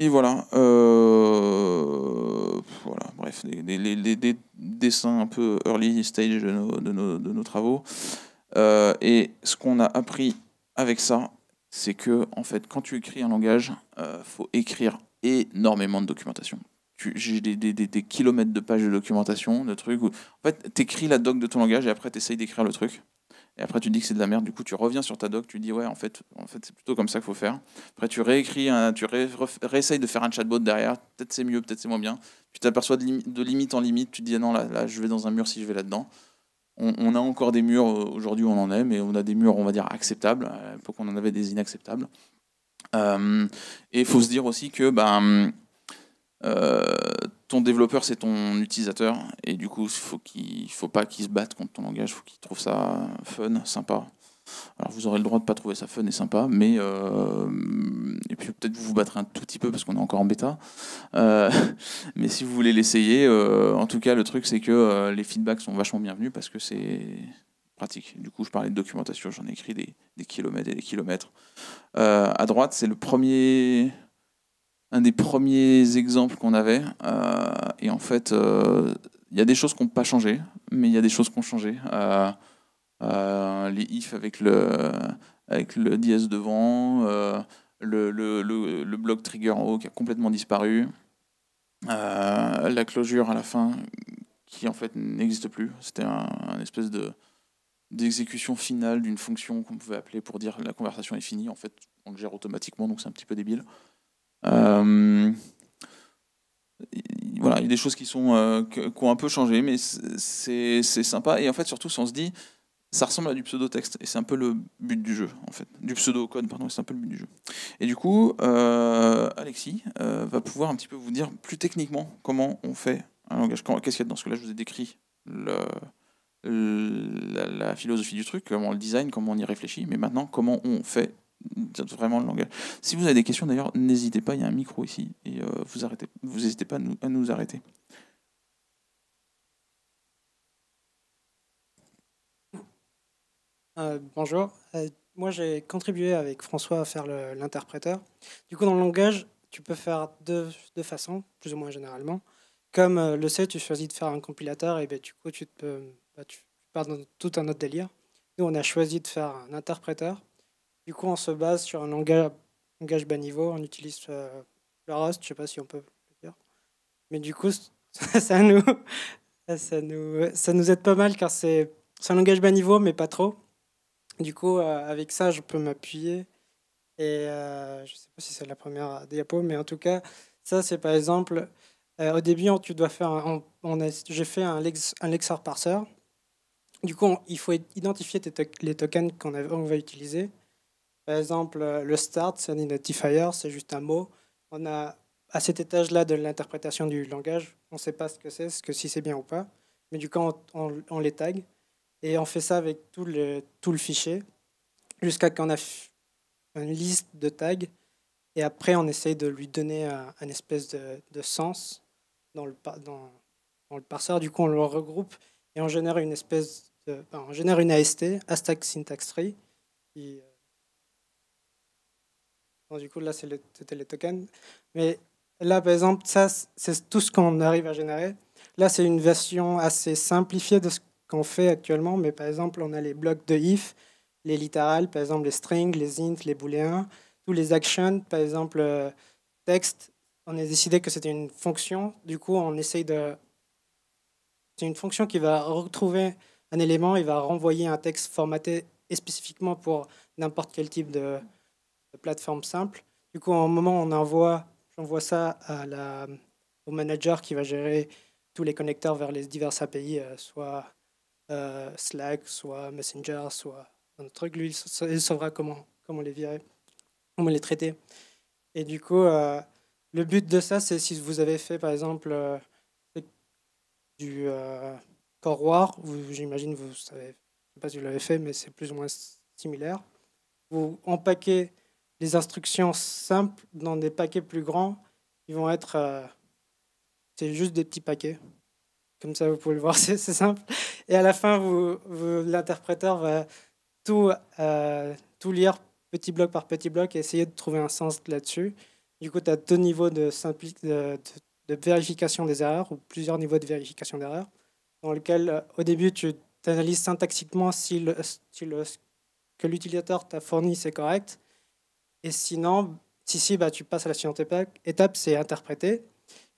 Et voilà. Euh, voilà, bref, des, dessins un peu early stage de nos, travaux. Euh, et ce qu'on a appris avec ça, c'est que en fait, quand tu écris un langage, il faut écrire énormément de documentation. J'ai des, kilomètres de pages de documentation, de trucs. Où... En fait, t'écris la doc de ton langage et après t'essayes d'écrire le truc. Et après, tu dis que c'est de la merde. Du coup, tu reviens sur ta doc, tu dis ouais, en fait, en fait c'est plutôt comme ça qu'il faut faire. Après, tu réécris, tu réessayes de faire un chatbot derrière. Peut-être c'est mieux, peut-être c'est moins bien. tu t'aperçois de, limite en limite. Tu te dis ah non, là, là, je vais dans un mur si je vais là-dedans. On, on, a encore des murs, euh, aujourd'hui on en est, mais on a des murs, on va dire, acceptables. À l'époque, on en avait des inacceptables. Euh, et il faut se dire aussi que ben, euh, ton développeur, c'est ton utilisateur. Et du coup, faut il ne faut pas qu'il se batte contre ton langage. il faut qu'il trouve ça fun, sympa. Alors vous aurez le droit de pas trouver ça fun et sympa, mais euh, et puis peut-être vous vous battrez un tout petit peu parce qu'on est encore en bêta. *laughs* mais si vous voulez l'essayer, en tout cas le truc c'est que les feedbacks sont vachement bienvenus parce que c'est pratique. Du coup, je parlais de documentation, j'en ai écrit des, des, kilomètres et des kilomètres. Euh, à droite, c'est le premier, un des premiers exemples qu'on avait. Euh, et en fait, il euh, y a des choses qu'on n'ont pas changé, mais il y a des choses qu'on ont changé. les if avec le, avec le dièse devant, le, le, le, bloc trigger en haut qui a complètement disparu, la closure à la fin qui en fait n'existe plus. C'était un, espèce de d'exécution finale d'une fonction qu'on pouvait appeler pour dire la conversation est finie. En fait, on le gère automatiquement, donc c'est un petit peu débile. Euh, voilà, il y a des choses qui, sont, euh, ont un peu changé, mais c'est sympa. Et en fait, surtout, on se dit, ça ressemble à du pseudo-texte, et c'est un peu le but du jeu, en fait. Du pseudo-code, pardon, c'est un peu le but du jeu. Et du coup, euh, Alexis va pouvoir un petit peu vous dire plus techniquement comment on fait un langage, qu'est-ce qu'il y a dans ce que je vous ai décrit le, la, philosophie du truc, comment on le design, comment on y réfléchit, mais maintenant comment on fait vraiment le langage. Si vous avez des questions d'ailleurs, n'hésitez pas, il y a un micro ici, et euh, vous arrêtez, vous n'hésitez pas à nous, arrêter. Euh, bonjour, euh, moi j'ai contribué avec François à faire l'interpréteur. Du coup, dans le langage, tu peux faire de deux façons, plus ou moins généralement. Comme le C, tu choisis de faire un compilateur, et ben, du coup, tu peux bah, tu pars dans tout un autre délire. Nous, on a choisi de faire un interpréteur. Du coup, on se base sur un langage, langage bas niveau. On utilise euh, le Rust, je sais pas si on peut le dire. Mais du coup, *laughs* ça nous, ça nous, ça nous aide pas mal car c'est un langage bas niveau, mais pas trop. Du coup, euh, avec ça, je peux m'appuyer. Et euh, je sais pas si c'est la première diapo, mais en tout cas, ça, c'est par exemple, au début, tu dois faire, j'ai fait un, lex, un Lexor parseur. Du coup, il faut identifier les tokens qu'on va utiliser. Par exemple, euh, le start, c'est un identifier, c'est juste un mot. On a à cet étage-là de l'interprétation du langage, on ne sait pas ce que c'est, ce que si c'est bien ou pas, mais du coup, on, les tag et on fait ça avec tout le, tout le fichier jusqu'à qu'on a une liste de tags et après, on essaye de lui donner un, espèce de, de, sens dans le, dans, dans le parseur. Du coup, on le regroupe et on génère une espèce euh, on génère une AST, Astac Syntax Tree. Euh, du coup, là, c'était le, les tokens. Mais là, par exemple, ça, c'est tout ce qu'on arrive à générer. Là, c'est une version assez simplifiée de ce qu'on fait actuellement, mais par exemple, on a les blocs de if, les littérales, par exemple les strings, les ints, les booléens, tous les actions, par exemple euh, texte. On a décidé que c'était une fonction. Du coup, on essaye de. C'est une fonction qui va retrouver un élément, il va renvoyer un texte formaté spécifiquement pour n'importe quel type de, plateforme simple. Du coup, au moment on envoie, j'envoie ça au manager qui va gérer tous les connecteurs vers les diverses API, euh, soit euh, Slack, soit Messenger, soit un truc. Lui, il saura comment, comment les virer, comment les traiter. Et du coup, euh, le but de ça, c'est si vous avez fait, par exemple, du Corroir, j'imagine vous savez, sais pas si vous l'avez fait, mais c'est plus ou moins similaire. Vous empaquez les instructions simples dans des paquets plus grands. Ils vont être, euh, c'est juste des petits paquets. Comme ça, vous pouvez le voir, *laughs* c'est simple. Et à la fin, vous, l'interpréteur va tout, euh, tout lire petit bloc par petit bloc et essayer de trouver un sens là-dessus. Du coup, tu as deux niveaux de, de, de, vérification des erreurs ou plusieurs niveaux de vérification d'erreurs dans lequel euh, au début tu analyses syntaxiquement si le, que l'utilisateur t'a fourni c'est correct. Et sinon, si si, bah, tu passes à la suivante étape, c'est interpréter.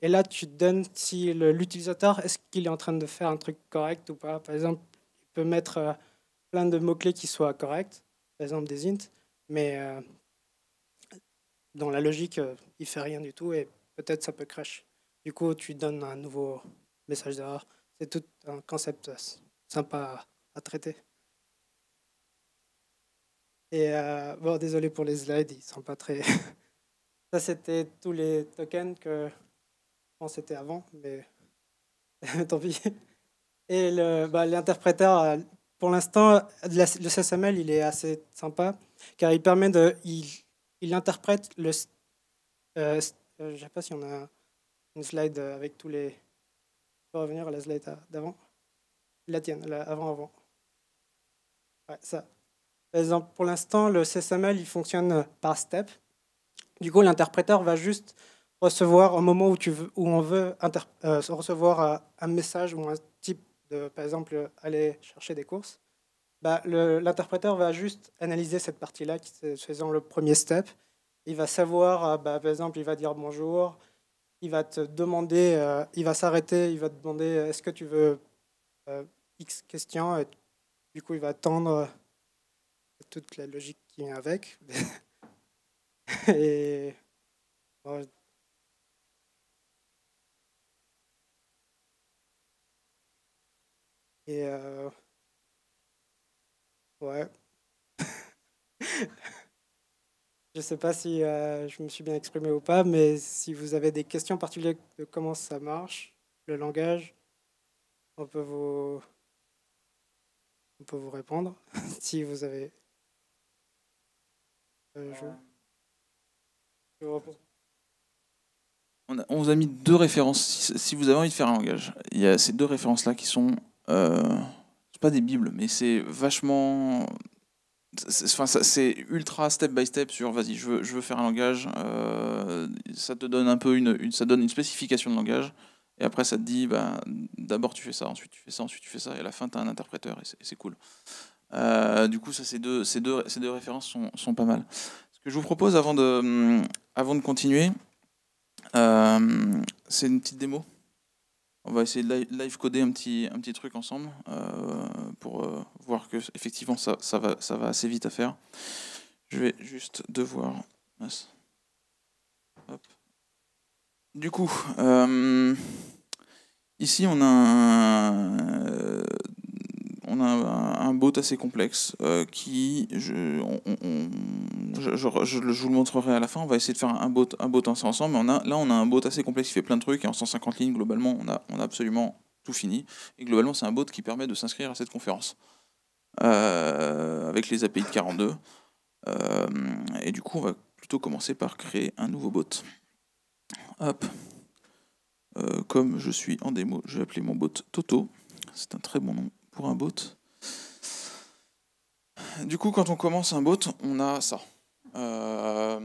Et là, tu donnes si l'utilisateur, est-ce qu'il est en train de faire un truc correct ou pas. Par exemple, il peut mettre euh, plein de mots-clés qui soient corrects, par exemple des int, mais euh, dans la logique, il fait rien du tout et peut-être ça peut crash. Du coup, tu donnes un nouveau message d'erreur c'est tout un concept euh, sympa à traiter. Et euh, désolé pour les slides, ils sont pas très. *laughs* Ça, c'était tous les tokens que je pense c'était avant, mais *laughs* tant pis. Et bah, l'interpréteur, bah, pour l'instant, le CSML, il est assez sympa, car il permet de. Il, il interprète le. je ne sais pas si on a une slide avec tous les peux revenir à la slide d'avant La tienne, avant-avant. ça. Par exemple, pour l'instant, le CSML, il fonctionne par step. Du coup, l'interpréteur va juste recevoir au moment où, tu veux, où on veut euh, recevoir euh, un message ou un type de, par exemple, aller chercher des courses. Bah, l'interpréteur va juste analyser cette partie-là, faisant le premier step. Il va savoir, euh, bah, par exemple, il va dire bonjour, il va te demander, euh, il va s'arrêter, il va te demander euh, est-ce que tu veux euh, X questions Du coup, il va attendre toute la logique qui vient avec. *laughs* et. et. ouais. *laughs* Je ne sais pas si euh, je me suis bien exprimé ou pas, mais si vous avez des questions particulières de comment ça marche, le langage, on peut vous, on peut vous répondre *laughs* si vous avez. Euh. on, vous a mis deux références. Si, vous avez envie de faire un langage, il y a ces deux références là qui sont, euh, sont pas des bibles, mais c'est vachement c'est ultra step by step sur vas-y je veux, faire un langage euh, ça te donne un peu une, ça donne une spécification de langage et après ça te dit bah, d'abord tu fais ça ensuite tu fais ça ensuite tu fais ça et à la fin tu as un interpréteur et c'est cool euh, du coup ça ces deux, deux, deux références sont, pas mal ce que je vous propose avant de, hum, continuer euh, c'est une petite démo on va essayer de live coder un petit, un petit truc ensemble euh, pour euh, voir que effectivement ça, ça, va, ça va assez vite à faire. Je vais juste devoir. Du coup, euh, ici on a un, on a un, bot assez complexe euh, qui, je, vous le montrerai à la fin, on va essayer de faire un bot, un bot ensemble, mais là on a un bot assez complexe qui fait plein de trucs, et en 150 lignes, globalement, on a, absolument tout fini, et globalement c'est un bot qui permet de s'inscrire à cette conférence, euh, avec les API de 42, euh, et du coup on va plutôt commencer par créer un nouveau bot. comme je suis en démo, je vais appeler mon bot Toto, c'est un très bon nom un bot. Du coup, quand on commence un bot, on a ça. Euh,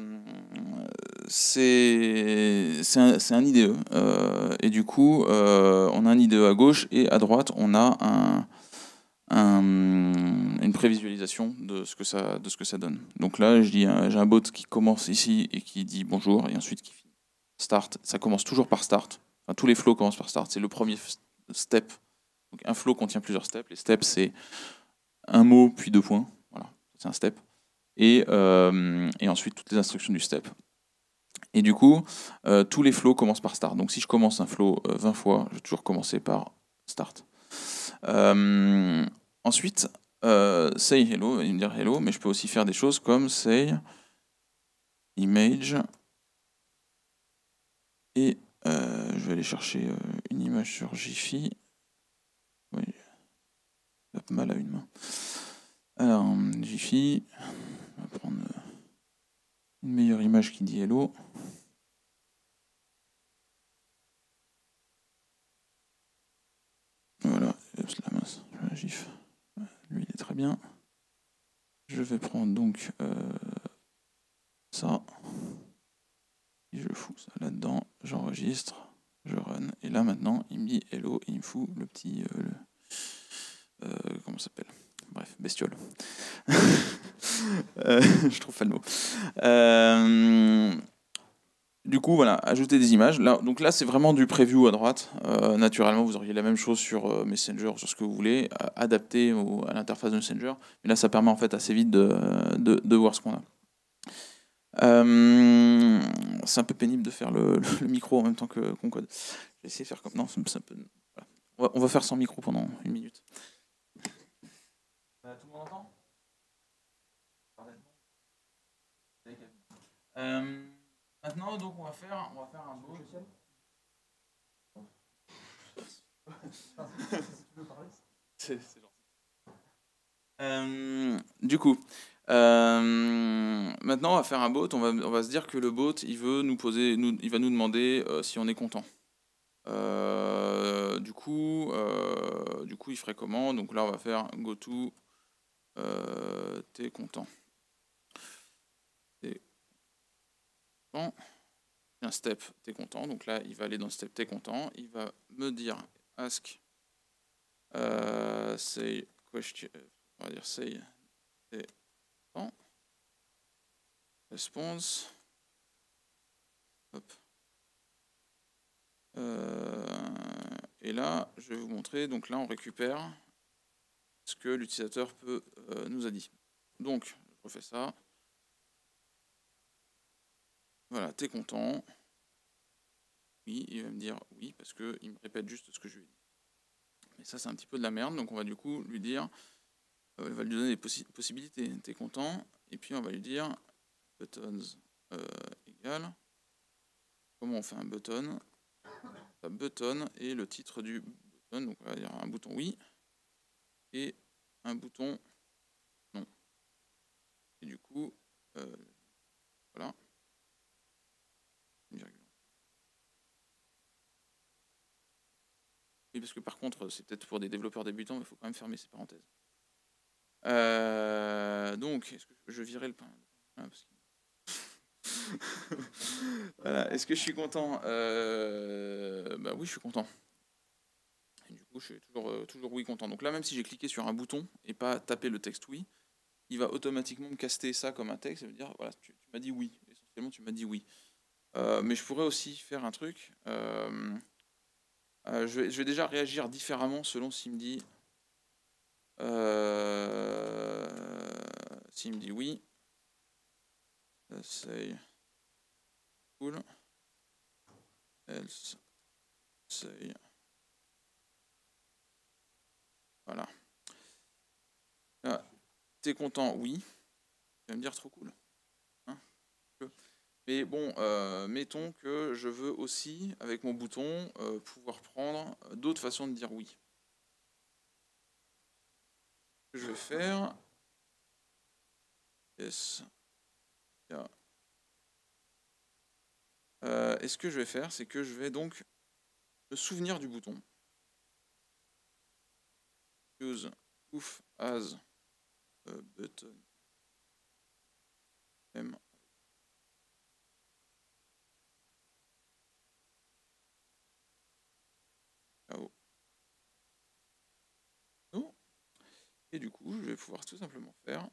c'est un, IDE. Euh, et du coup, euh, on a un IDE à gauche et à droite, on a une prévisualisation de ce, que ça, de ce que ça donne. Donc là, j'ai un bot qui commence ici et qui dit bonjour et ensuite qui Start, ça commence toujours par start. tous les flows commencent par start. C'est le premier step donc un flow contient plusieurs steps. Les steps, c'est un mot puis deux points. Voilà, c'est un step. Et, euh, ensuite toutes les instructions du step. Et du coup, euh, tous les flows commencent par start. Donc si je commence un flow 20 euh, fois, je vais toujours commencer par start. ensuite, say hello, il me dire hello, mais je peux aussi faire des choses comme say image et je vais aller chercher une image sur Jiffy oui, ça pas mal à une main. Alors, Jiffy, on va prendre euh, une meilleure image qui dit hello. Voilà, c'est la mince, gif. Lui, il est très bien. Je vais prendre donc euh, ça. Et je fous ça là-dedans, j'enregistre je run, et là maintenant il me dit hello, et il me fout le petit, euh, euh, comment s'appelle Bref, bestiole. *laughs* Euh, je trouve pas le mot. du coup, voilà, ajouter des images. Là, donc là, c'est vraiment du preview à droite. naturellement, vous auriez la même chose sur Messenger, sur ce que vous voulez, adapté à l'interface de Messenger. Mais là, ça permet en fait assez vite de voir ce qu'on a. Euh, c'est un peu pénible de faire le, micro en même temps que qu'on code. Je vais essayer de faire comme. Non, c'est un peu. Voilà. On, va, on va faire sans micro pendant une minute. Euh, tout le monde entend euh, Maintenant, donc, on va faire, on va faire un beau. *laughs* *laughs* c'est gentil. Euh, du coup, euh, maintenant, on va faire un bot. On va, on va, se dire que le bot, il veut nous poser, nous, il va nous demander euh, si on est content. Euh, du coup, du coup, il ferait comment Donc là, on va faire go to t'es content. et Un step t'es content. Donc là, il va aller dans le step t'es content. Il va me dire ask say question. On va dire say t'es Response. Euh, et là, je vais vous montrer. Donc là, on récupère ce que l'utilisateur peut euh, nous a dit. Donc, je refais ça. Voilà, t'es content. Oui, il va me dire oui, parce qu'il me répète juste ce que je lui ai dit. Mais ça, c'est un petit peu de la merde. Donc, on va du coup lui dire on euh, va lui donner des possibilités. T'es content Et puis on va lui dire buttons euh, égale. Comment on fait un button Button et le titre du button. Donc on va dire un bouton oui et un bouton non. Et du coup, euh, voilà. Oui, parce que par contre, c'est peut-être pour des développeurs débutants, mais il faut quand même fermer ces parenthèses. Euh, donc, est-ce que je virais le pain ah, *laughs* Est-ce que je suis content euh, Bah oui, je suis content. du coup, je suis toujours, euh, toujours oui content. Donc là, même si j'ai cliqué sur un bouton et pas tapé le texte oui, il va automatiquement me caster ça comme un texte. et me dire, voilà, tu, m'as dit oui. Essentiellement, tu m'as dit oui. mais je pourrais aussi faire un truc. Je vais, je, vais, déjà réagir différemment selon s'il me dit euh, S'il me dit oui, cool, else say voilà. Ah, t'es content, oui. Tu vas me dire trop cool. Hein. Mais bon, euh, mettons que je veux aussi, avec mon bouton, euh, pouvoir prendre d'autres façons de dire oui je vais faire. Euh, et ce que je vais faire, c'est que je vais donc me souvenir du bouton. Use ouf as a euh, button. M. Et du coup, je vais pouvoir tout simplement faire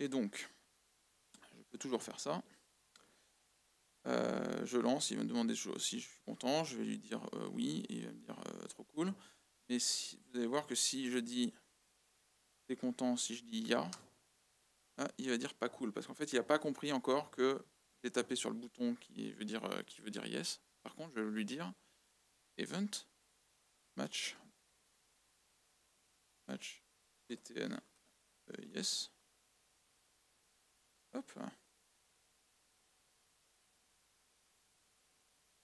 Et donc, je peux toujours faire ça. Euh, je lance, il va me demander si je suis content, je vais lui dire euh, oui, et il va me dire euh, trop cool. Mais si, vous allez voir que si je dis t'es content, si je dis ya, ah, il va dire pas cool, parce qu'en fait, il n'a pas compris encore que j'ai tapé sur le bouton qui veut dire, euh, qui veut dire yes. Par contre, je vais lui dire event match match btn euh, yes. Hop.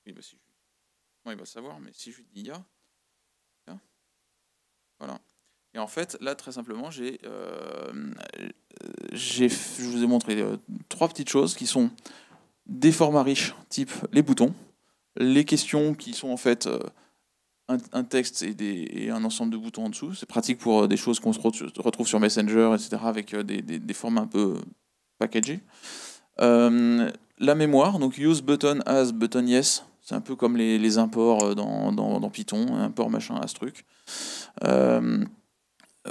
Oui, bah, il va savoir, mais si je lui dis ya, voilà. Et en fait, là, très simplement, j'ai, euh, je vous ai montré euh, trois petites choses qui sont des formats riches, type les boutons, les questions qui sont en fait euh, un, texte et, des, un ensemble de boutons en dessous. C'est pratique pour des choses qu'on se retrouve sur Messenger, etc., avec des, des, formes un peu packagés. la mémoire, donc use button as button yes. C'est un peu comme les, imports dans, dans, dans, Python, import machin as truc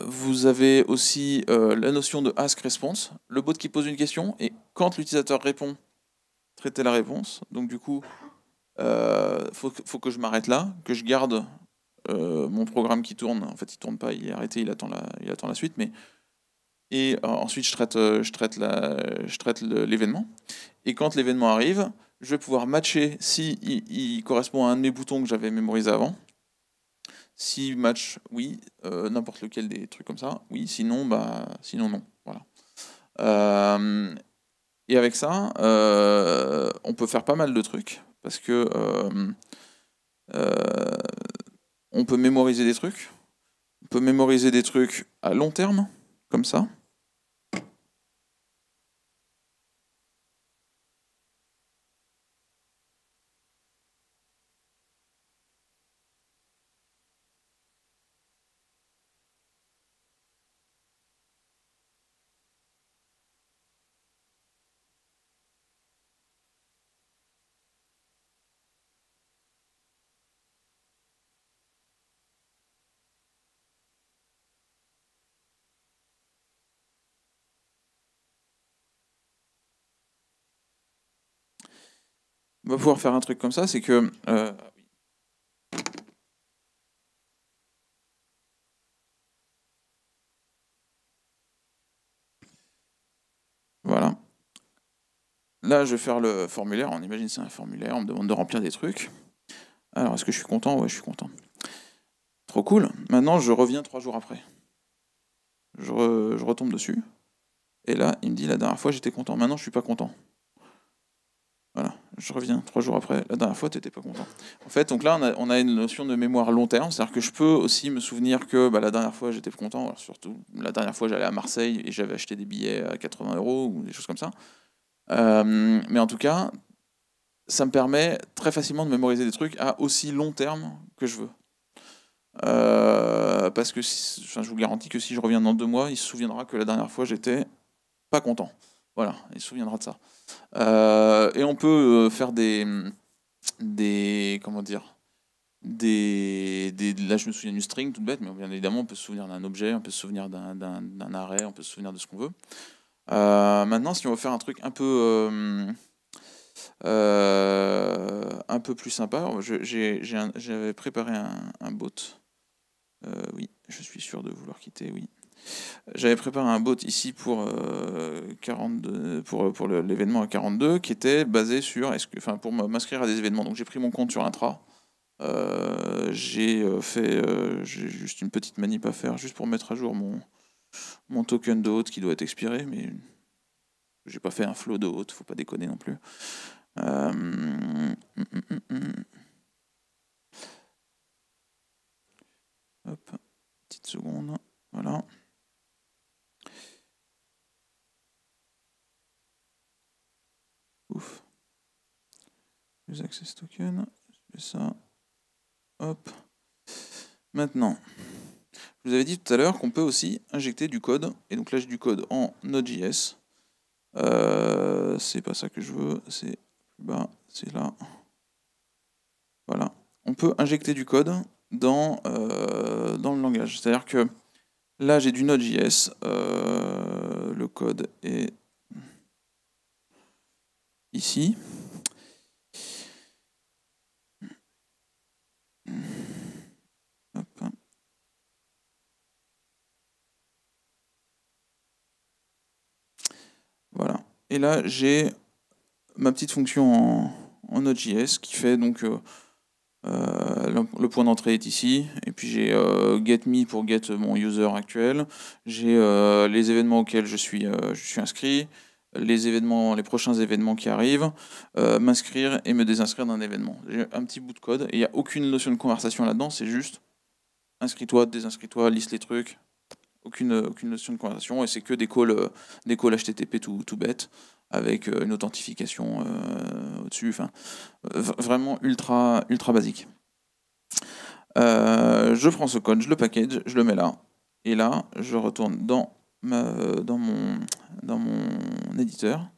vous avez aussi euh, la notion de ask response, le bot qui pose une question, et quand l'utilisateur répond, traiter la réponse. Donc du coup, il euh, faut, que je m'arrête là, que je garde euh, mon programme qui tourne. En fait, il tourne pas, il est arrêté, il attend la, il attend la suite, mais et ensuite je traite, je traite, la, je traite l'événement. Et quand l'événement arrive, je vais pouvoir matcher si il correspond à un de mes boutons que j'avais mémorisé avant. Si match, oui. Euh, n'importe lequel des trucs comme ça, oui. Sinon, bah, sinon non. Voilà. Euh, et avec ça, euh, on peut faire pas mal de trucs parce que on peut mémoriser des trucs. On peut mémoriser des trucs à long terme, comme ça. on va pouvoir faire un truc comme ça, c'est que... Euh, voilà. Là, je vais faire le formulaire. On imagine c'est un formulaire. On me demande de remplir des trucs. Alors, est-ce que je suis content Ouais, je suis content. Trop cool. Maintenant, je reviens trois jours après. Je, je retombe dessus. Et là, il me dit, la dernière fois, j'étais content. Maintenant, je suis pas content je reviens trois jours après. La dernière fois, tu n'étais pas content. En fait, donc là, on a, une notion de mémoire long terme. C'est-à-dire que je peux aussi me souvenir que bah, la dernière fois, j'étais content. surtout, la dernière fois, j'allais à Marseille et j'avais acheté des billets à 80 euros ou des choses comme ça. Euh, mais en tout cas, ça me permet très facilement de mémoriser des trucs à aussi long terme que je veux. Euh, parce que je vous garantis que si je reviens dans deux mois, il se souviendra que la dernière fois, j'étais pas content. Voilà, il se souviendra de ça. Euh, et on peut euh, faire des, des comment dire, des, là je me souviens d'une string tout bête mais bien évidemment on peut se souvenir d'un objet on peut se souvenir d'un arrêt on peut se souvenir de ce qu'on veut euh, maintenant si on veut faire un truc un peu un peu plus sympa j'avais préparé un, un bot oui je suis sûr de vouloir quitter oui j'avais préparé un bot ici pour, euh, pour, pour l'événement à 42 qui était basé sur, enfin, pour m'inscrire à des événements. Donc j'ai pris mon compte sur Intra. Euh, j'ai euh, fait, j'ai juste une petite manip à faire, juste pour mettre à jour mon, mon token de qui doit être expiré, mais j'ai pas fait un flow de ne faut pas déconner non plus. Hum, hum, hum, Hop, petite seconde, voilà. Ouf. Les access token. Je ça. Hop. Maintenant, je vous avais dit tout à l'heure qu'on peut aussi injecter du code. Et donc là, j'ai du code en Node.js. Euh, c'est pas ça que je veux. C'est plus C'est là. Voilà. On peut injecter du code dans, euh, dans le langage. C'est-à-dire que là, j'ai du Node.js. Euh, le code est ici. Voilà. Et là, j'ai ma petite fonction en, Node.js qui fait donc euh, euh, le, point d'entrée est ici. Et puis j'ai get euh, getMe pour get mon user actuel. J'ai les événements auxquels je suis inscrit les événements, les prochains événements qui arrivent, euh, m'inscrire et me désinscrire d'un événement. J'ai un petit bout de code et il n'y a aucune notion de conversation là-dedans, c'est juste inscris-toi, désinscris-toi, liste les trucs, aucune, aucune notion de conversation et c'est que des calls, euh, des HTTP tout, tout bête avec euh, une authentification au-dessus, enfin vraiment ultra, ultra basique. je prends ce code, je le package, je le mets là et là je retourne dans euh, dans, mon, dans mon éditeur.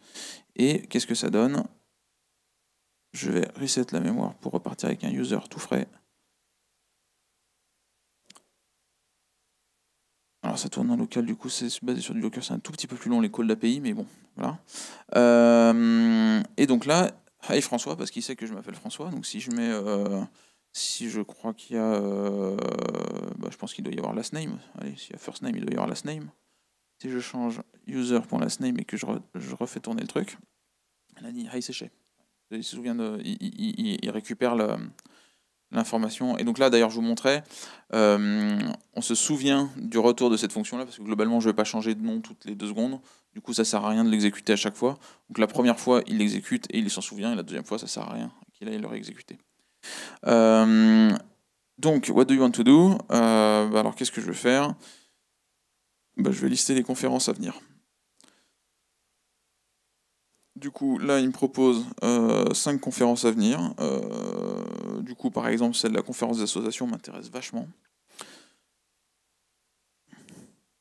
Et qu'est-ce que ça donne Je vais reset la mémoire pour repartir avec un user tout frais. Alors ça tourne en local, du coup c'est basé sur du local, c'est un tout petit peu plus long les calls d'API, mais bon, voilà. Euh, et donc là, hi François, parce qu'il sait que je m'appelle François, donc si je mets, euh, si je crois qu'il y a, bah, je pense qu'il doit y avoir last name, allez, s'il y a first name, il doit y avoir last name. Si je change user.lastname et que je, je, refais tourner le truc, elle a dit ah, hi Séché. Il se souvient de. Il, récupère l'information. Et donc là, d'ailleurs, je vous montrais, euh, on se souvient du retour de cette fonction-là, parce que globalement, je ne vais pas changer de nom toutes les deux secondes. Du coup, ça ne sert à rien de l'exécuter à chaque fois. Donc la première fois, il l'exécute et il s'en souvient, et la deuxième fois, ça ne sert à rien qu'il aille le réexécuter. Euh, donc, what do you want to do euh, bah Alors, qu'est-ce que je vais faire bah, je vais lister les conférences à venir. Du coup, là, il me propose euh, cinq conférences à venir. Euh, du coup, par exemple, celle de la conférence des associations m'intéresse vachement.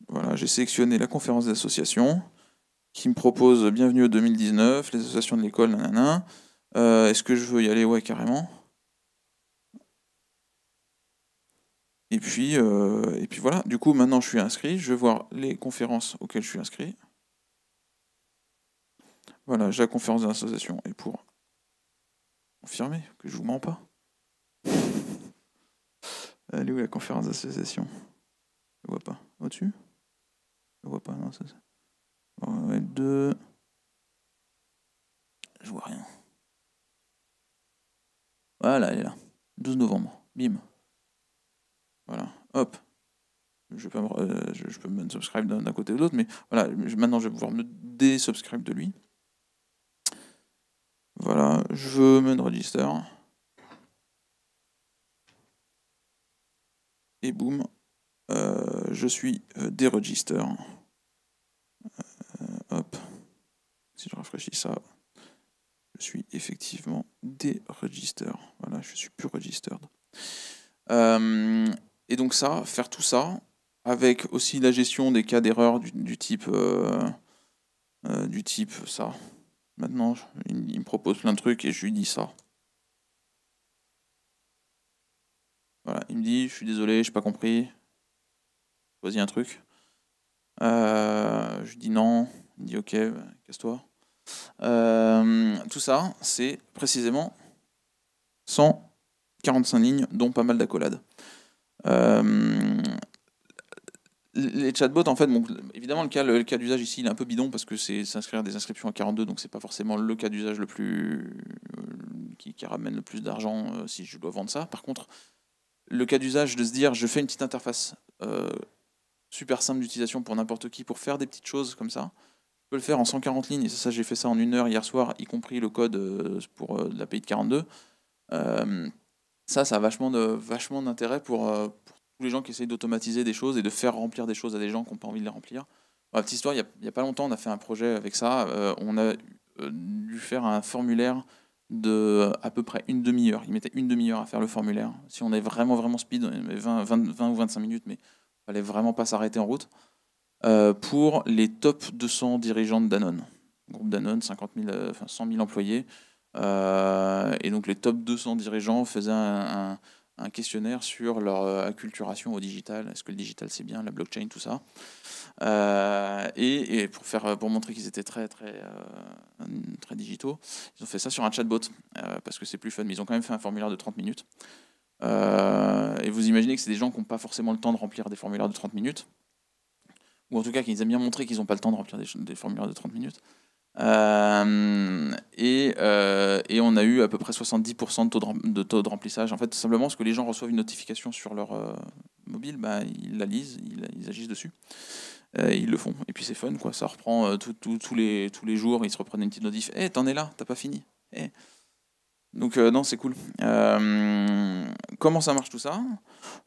Voilà, j'ai sélectionné la conférence des associations qui me propose Bienvenue au 2019, les associations de l'école, nanana. Euh, est-ce que je veux y aller Ouais, carrément. Et puis, euh, et puis voilà, du coup maintenant je suis inscrit, je vais voir les conférences auxquelles je suis inscrit. Voilà, j'ai la conférence d'association, Et pour confirmer que je vous mens pas. *laughs* Elle est où la conférence d'association Je vois pas. Au-dessus Je vois pas, non, ça. Bon, 2 Je vois rien. Voilà, elle est là. 12 novembre. Bim. Voilà, hop. Je peux, me, euh, je, peux unsubscribe d'un côté de l'autre, mais voilà, maintenant je vais pouvoir me désubscribe de lui. Voilà, je veux me register. Et boum, euh, je suis euh, déregister. hop, si je rafraîchis ça, je suis effectivement déregister. Voilà, je ne suis plus registered. Euh, et donc ça, faire tout ça, avec aussi la gestion des cas d'erreur du, type euh, euh, du type ça. Maintenant, il, me propose plein de trucs et je lui dis ça. Voilà, il me dit, je suis désolé, je n'ai pas compris. Choisis un truc. Euh, je lui dis non. Il me dit, ok, casse-toi. tout ça, c'est précisément 145 lignes, dont pas mal d'accolades. Euh, les chatbots, en fait, évidemment, le cas, le, d'usage ici, il est un peu bidon parce que c'est s'inscrire des inscriptions à 42, donc c'est pas forcément le cas d'usage le plus. Euh, qui, ramène le plus d'argent euh, si je dois vendre ça. Par contre, le cas d'usage de se dire, je fais une petite interface super simple d'utilisation pour n'importe qui, pour faire des petites choses comme ça, je peux le faire en 140 lignes, et ça, j'ai fait ça en une heure hier soir, y compris le code pour l'API de 42 ça, ça a vachement, de, vachement d'intérêt euh, pour, tous les gens qui essayent d'automatiser des choses et de faire remplir des choses à des gens qui n'ont pas envie de les remplir. petite histoire, il n'y a, pas longtemps, on a fait un projet avec ça. Euh, on a euh, dû faire un formulaire de à peu près une demi-heure. Il mettait une demi-heure à faire le formulaire. Si on est vraiment, vraiment speed, on 20, 20, ou 25 minutes, mais il fallait vraiment pas s'arrêter en route. pour les top 200 dirigeants de Danone. Groupe Danone, 50 000, 100 000 employés. Euh, et donc les top 200 dirigeants faisaient un, questionnaire sur leur euh, acculturation au digital. Est-ce que le digital c'est bien, la blockchain, tout ça euh, et, pour, faire, pour montrer qu'ils étaient très, très, très digitaux, ils ont fait ça sur un chatbot, parce que c'est plus fun, mais ils ont quand même fait un formulaire de 30 minutes. et vous imaginez que c'est des gens qui n'ont pas forcément le temps de remplir des formulaires de 30 minutes, ou en tout cas qu'ils aiment bien montrer qu'ils n'ont pas le temps de remplir des, des formulaires de 30 minutes. Euh, euh, et, on a eu à peu près 70% de taux de, taux de, remplissage. En fait, simplement parce que les gens reçoivent une notification sur leur euh, mobile, bah, ils la lisent, ils, agissent dessus. ils le font. Et puis c'est fun, quoi. Ça reprend tous les jours, ils se reprennent une petite notif. Eh, t'en es là, t'as pas fini. Eh. Donc non, c'est cool. comment ça marche tout ça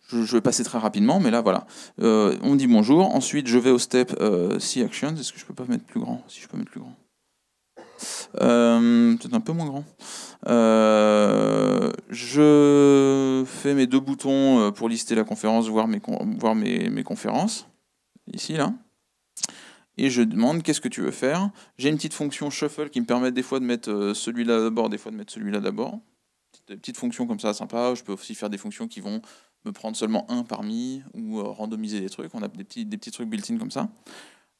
je, vais passer très rapidement, mais là, voilà. on dit bonjour. Ensuite, je vais au step C actions. Est-ce que je peux pas mettre plus grand Si je peux mettre plus grand. Euh, peut-être un peu moins grand. Euh, je fais mes deux boutons euh, pour lister la conférence, voir mes, voir mes conférences. Ici, là. Et je demande qu'est-ce que tu veux faire. J'ai une petite fonction shuffle qui me permet des fois de mettre celui-là d'abord, des fois de mettre celui-là d'abord. Petite, petite fonction comme ça, sympa. Je peux aussi faire des fonctions qui vont me prendre seulement un parmi ou randomiser des trucs. On a des petits, des petits trucs built-in comme ça.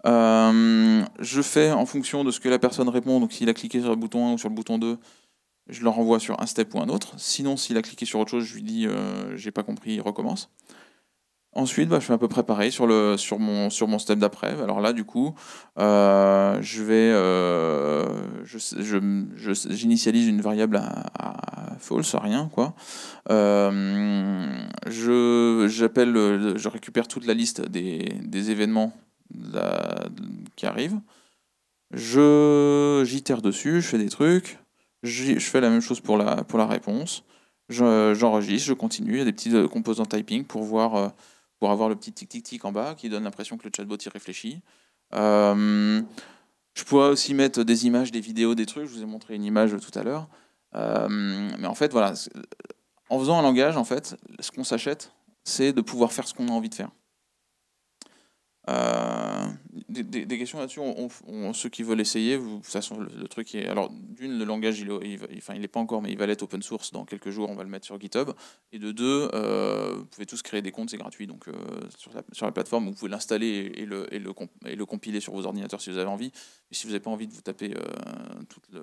Euh, je fais en fonction de ce que la personne répond, donc s'il a cliqué sur le bouton 1 ou sur le bouton 2, je le renvoie sur un step ou un autre. Sinon, s'il a cliqué sur autre chose, je lui dis euh, j'ai pas compris, il recommence. Ensuite, bah, je fais à peu près pareil sur, mon, step d'après. Alors là, du coup, euh, je vais, j'initialise une variable à, false, à rien, quoi. je, je récupère toute la liste des événements qui arrive. Je j'itère dessus, je fais des trucs, je fais la même chose pour la, pour la réponse. J'enregistre, je, continue. Il y a des petits euh, composants typing pour voir euh, pour avoir le petit tic-tic-tic en bas qui donne l'impression que le chatbot y réfléchit. Euh, je pourrais aussi mettre des images, des vidéos, des trucs. Je vous ai montré une image tout à l'heure. mais en fait, voilà, en faisant un langage, en fait, ce qu'on s'achète, c'est de pouvoir faire ce qu'on a envie de faire. Euh, des, questions là-dessus, on, ceux qui veulent essayer, vous, de toute façon, le, truc est. Alors, d'une, le langage, il, il, enfin, il n'est pas encore, mais il va l'être open source dans quelques jours, on va le mettre sur GitHub. Et de deux, euh, vous pouvez tous créer des comptes, c'est gratuit. Donc, euh, sur, la, sur, la, plateforme, vous pouvez l'installer et, le, et, le, et, le, compiler sur vos ordinateurs si vous avez envie. Et si vous n'avez pas envie de vous taper toute, le,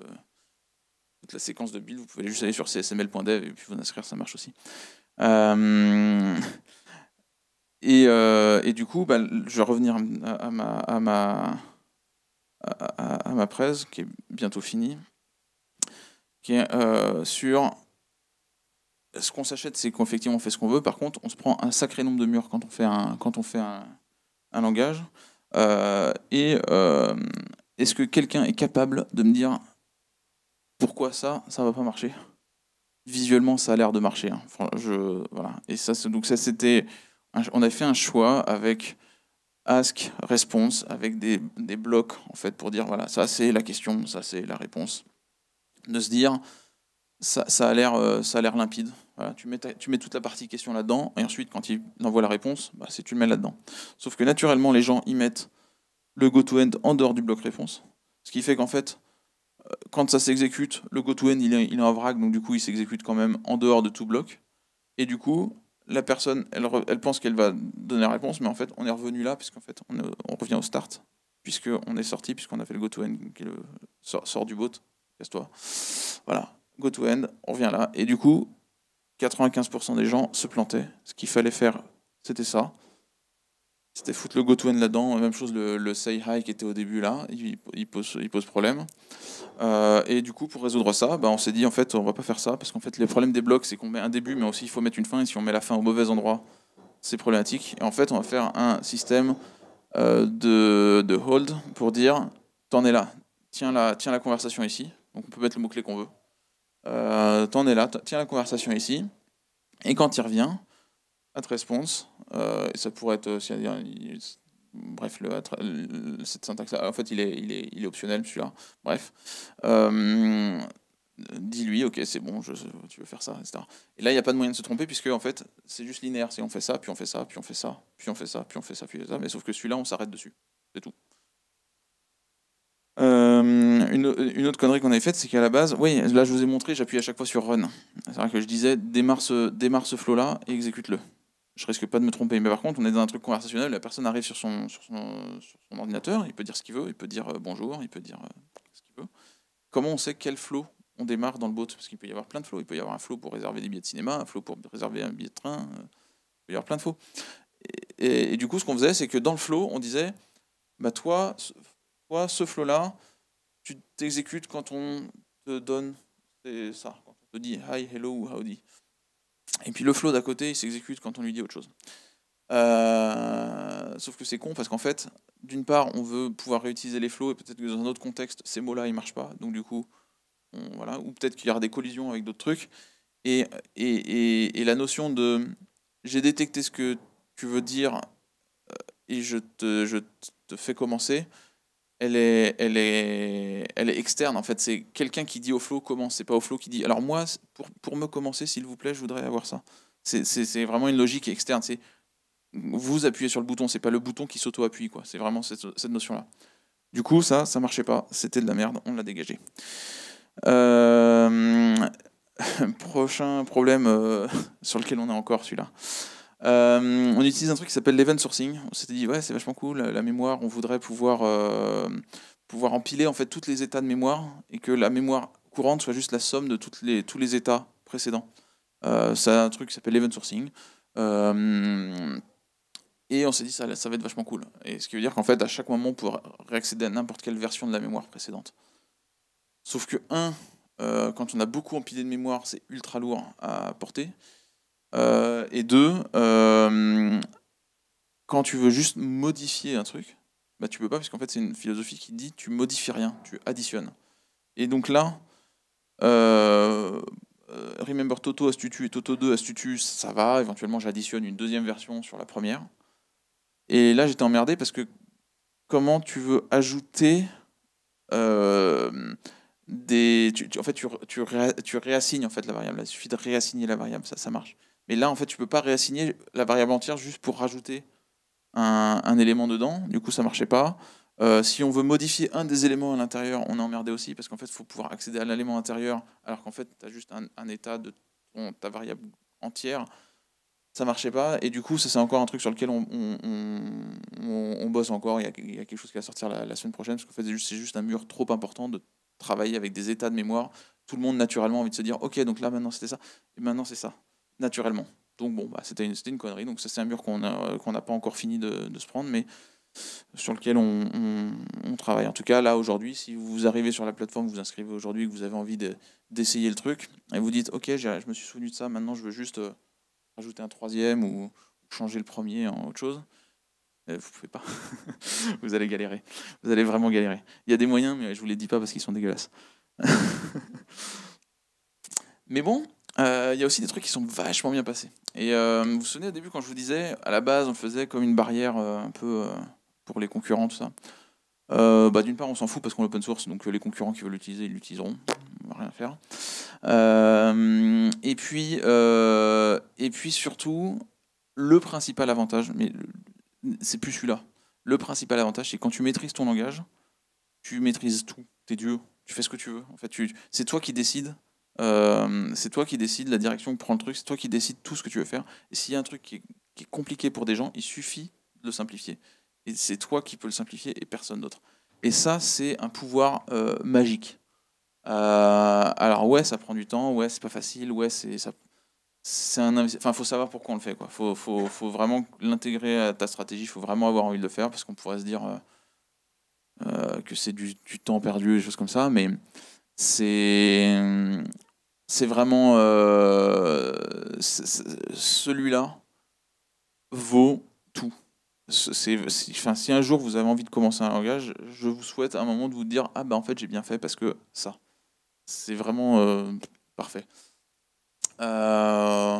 toute, la séquence de build, vous pouvez juste aller sur csml.dev et puis vous inscrire, ça marche aussi. Euh, et, du coup, bah, je vais revenir à, ma, à, ma, à, ma presse, qui est bientôt finie, qui est euh, sur ce qu'on s'achète, c'est qu'effectivement on fait ce qu'on veut. Par contre, on se prend un sacré nombre de murs quand on fait un, quand on fait un, un langage. Euh, et est-ce que quelqu'un est capable de me dire pourquoi ça, ça va pas marcher Visuellement, ça a l'air de marcher. Hein. Enfin, je, voilà. Et ça, donc ça, c'était on a fait un choix avec ask, response, avec des, blocs, en fait, pour dire, voilà, ça c'est la question, ça c'est la réponse. De se dire, ça, ça a l'air euh, limpide. tu, mets tu mets toute la partie question là-dedans, et ensuite, quand il envoie la réponse, bah, c'est tu le mets là-dedans. Sauf que naturellement, les gens y mettent le go-to-end en dehors du bloc réponse, ce qui fait qu'en fait, euh, quand ça s'exécute, le go-to-end, il, est en vrac, donc du coup, il s'exécute quand même en dehors de tout bloc. Et du coup, la personne, elle, pense qu'elle va donner la réponse, mais en fait, on est revenu là, puisqu'en fait, on, revient au start, puisqu'on est sorti, puisqu'on a fait le go to end, qui sort, du boat, casse-toi. Voilà, go to end, on revient là. Et du coup, 95% des gens se plantaient. Ce qu'il fallait faire, c'était ça. C'était foutre le go end là-dedans. Même chose, le, le say hi qui était au début là, il, pose, problème. Euh, et du coup, pour résoudre ça, bah, on s'est dit en fait, on va pas faire ça parce qu'en fait, les problèmes des blocs, c'est qu'on met un début, mais aussi il faut mettre une fin. Et si on met la fin au mauvais endroit, c'est problématique. Et en fait, on va faire un système euh, de, hold pour dire t'en es là, tiens la, tiens la conversation ici. Donc on peut mettre le mot-clé qu'on veut. Euh, t'en es là, tiens la conversation ici. Et quand il revient, at response, euh, et ça pourrait être euh, bref, le, cette syntaxe-là, en fait, il est, il est, optionnel celui-là. Bref. Euh, dis-lui, ok, c'est bon, tu veux faire ça, etc. Et là, il n'y a pas de moyen de se tromper, puisque en fait, c'est juste linéaire. C'est on fait ça, puis on fait ça, puis on fait ça, puis on fait ça, puis on fait ça, puis ça. Mais sauf que celui-là, on s'arrête dessus. C'est tout. une, une, autre connerie qu'on avait faite, c'est qu'à la base, oui, là je vous ai montré, j'appuie à chaque fois sur run. C'est vrai que je disais démarre ce, démarre ce flow là et exécute-le je risque pas de me tromper. Mais par contre, on est dans un truc conversationnel, la personne arrive sur son, sur son, son ordinateur, il peut dire ce qu'il veut, il peut dire euh, bonjour, il peut dire euh, ce qu'il veut. Comment on sait quel flow on démarre dans le bot Parce qu'il peut y avoir plein de flows, Il peut y avoir un flow pour réserver des billets de cinéma, un flow pour réserver un billet de train, euh, il peut y avoir plein de flows. Et, du coup, ce qu'on faisait, c'est que dans le flow, on disait, bah toi, toi ce flow-là, tu t'exécutes quand on te donne ça, quand on te dit hi, hello ou howdy. Et puis le flow d'à côté, il s'exécute quand on lui dit autre chose. Euh, sauf que c'est con parce qu'en fait, d'une part, on veut pouvoir réutiliser les flows et peut-être que dans un autre contexte, ces mots-là ils marchent pas. Donc du coup, voilà, ou peut-être qu'il y aura des collisions avec d'autres trucs. Et, et, et, et, la notion de j'ai détecté ce que tu veux dire euh, et je te, je te fais commencer, elle est, elle elle est externe. En fait, c'est quelqu'un qui dit au flow commence. C'est pas au flow qui dit. Alors moi, pour, me commencer, s'il vous plaît, je voudrais avoir ça. C'est vraiment une logique externe. C'est vous appuyez sur le bouton. C'est pas le bouton qui s'auto-appuie. quoi. C'est vraiment cette, notion-là. Du coup, ça, ça marchait pas. C'était de la merde. On l'a dégagé. Euh, *laughs* prochain problème euh, *laughs* sur lequel on est encore celui-là. Euh, on utilise un truc qui s'appelle l'event sourcing. On s'était dit, ouais, c'est vachement cool, la mémoire, on voudrait pouvoir, euh, pouvoir empiler en fait tous les états de mémoire et que la mémoire courante soit juste la somme de toutes les, tous les états précédents. Euh, c'est un truc qui s'appelle l'event sourcing. et on s'est dit, ça, ça va être vachement cool. Et ce qui veut dire qu'en fait, à chaque moment, on pourrait réaccéder à n'importe quelle version de la mémoire précédente. Sauf que, un, quand on a beaucoup empilé de mémoire, c'est ultra lourd à porter. Euh, et deux, euh, quand tu veux juste modifier un truc, bah tu peux pas, parce qu'en fait, c'est une philosophie qui dit tu modifies rien, tu additionnes. Et donc là, euh, Remember Toto Astutu et Toto 2 Astutu, ça va, éventuellement j'additionne une deuxième version sur la première. Et là, j'étais emmerdé parce que comment tu veux ajouter des. en fait, tu, tu, tu réassignes en fait la variable. il suffit de réassigner la variable, ça, ça marche. Et là, en fait, tu peux pas réassigner la variable entière juste pour rajouter un, élément dedans. Du coup, ça marchait pas. Euh, si on veut modifier un des éléments à l'intérieur, on est emmerdé aussi parce qu'en fait, il faut pouvoir accéder à l'élément intérieur alors qu'en fait, tu as juste un, état de ta variable entière. Ça marchait pas. Et du coup, ça, c'est encore un truc sur lequel on, bosse encore. Il y, a, quelque chose qui va sortir la, semaine prochaine parce que fait, c'est juste, juste un mur trop important de travailler avec des états de mémoire. Tout le monde, naturellement, a envie de se dire Ok, donc là, maintenant, c'était ça. Et maintenant, c'est ça naturellement. Donc bon, bah, c'était une, connerie. Donc ça, c'est un mur qu'on euh, n'a pas encore fini de, se prendre, mais sur lequel on, travaille. En tout cas, là, aujourd'hui, si vous arrivez sur la plateforme, vous inscrivez aujourd'hui, que vous avez envie d'essayer le truc, et vous dites, OK, je me suis souvenu de ça, maintenant je veux juste euh, ajouter un troisième ou changer le premier en autre chose. Euh, vous pouvez pas. *laughs* vous allez galérer. Vous allez vraiment galérer. Il y a des moyens, mais je vous les dis pas parce qu'ils sont dégueulasses. *laughs* mais bon, il euh, y a aussi des trucs qui sont vachement bien passés. Et euh, vous vous souvenez au début quand je vous disais, à la base on faisait comme une barrière euh, un peu pour les concurrents, tout ça. bah, D'une part on s'en fout parce qu'on open source, donc les concurrents qui veulent l'utiliser, ils l'utiliseront, on va rien faire. et, puis, et puis surtout, le principal avantage, mais c'est plus celui-là, le principal avantage c'est quand tu maîtrises ton langage, tu maîtrises tout, es Dieu, tu fais ce que tu veux. En fait, c'est toi qui décides euh, c'est toi qui décides la direction que prend le truc, c'est toi qui décides tout ce que tu veux faire. Et s'il y a un truc qui est, compliqué pour des gens, il suffit de le simplifier. Et c'est toi qui peux le simplifier et personne d'autre. Et ça, c'est un pouvoir euh, magique. Euh, alors ouais, ça prend du temps, ouais, c'est pas facile, ouais, c'est ça. C'est un enfin, faut savoir pourquoi on le fait quoi. Faut, faut, faut vraiment l'intégrer à ta stratégie. Faut vraiment avoir envie de le faire parce qu'on pourrait se dire que c'est du, du, temps perdu, des choses comme ça. Mais c'est vraiment euh, celui-là vaut tout. si un jour vous avez envie de commencer un langage, je vous souhaite à un moment de vous dire ah ben en fait j'ai bien fait parce que ça, c'est vraiment euh, parfait. Euh,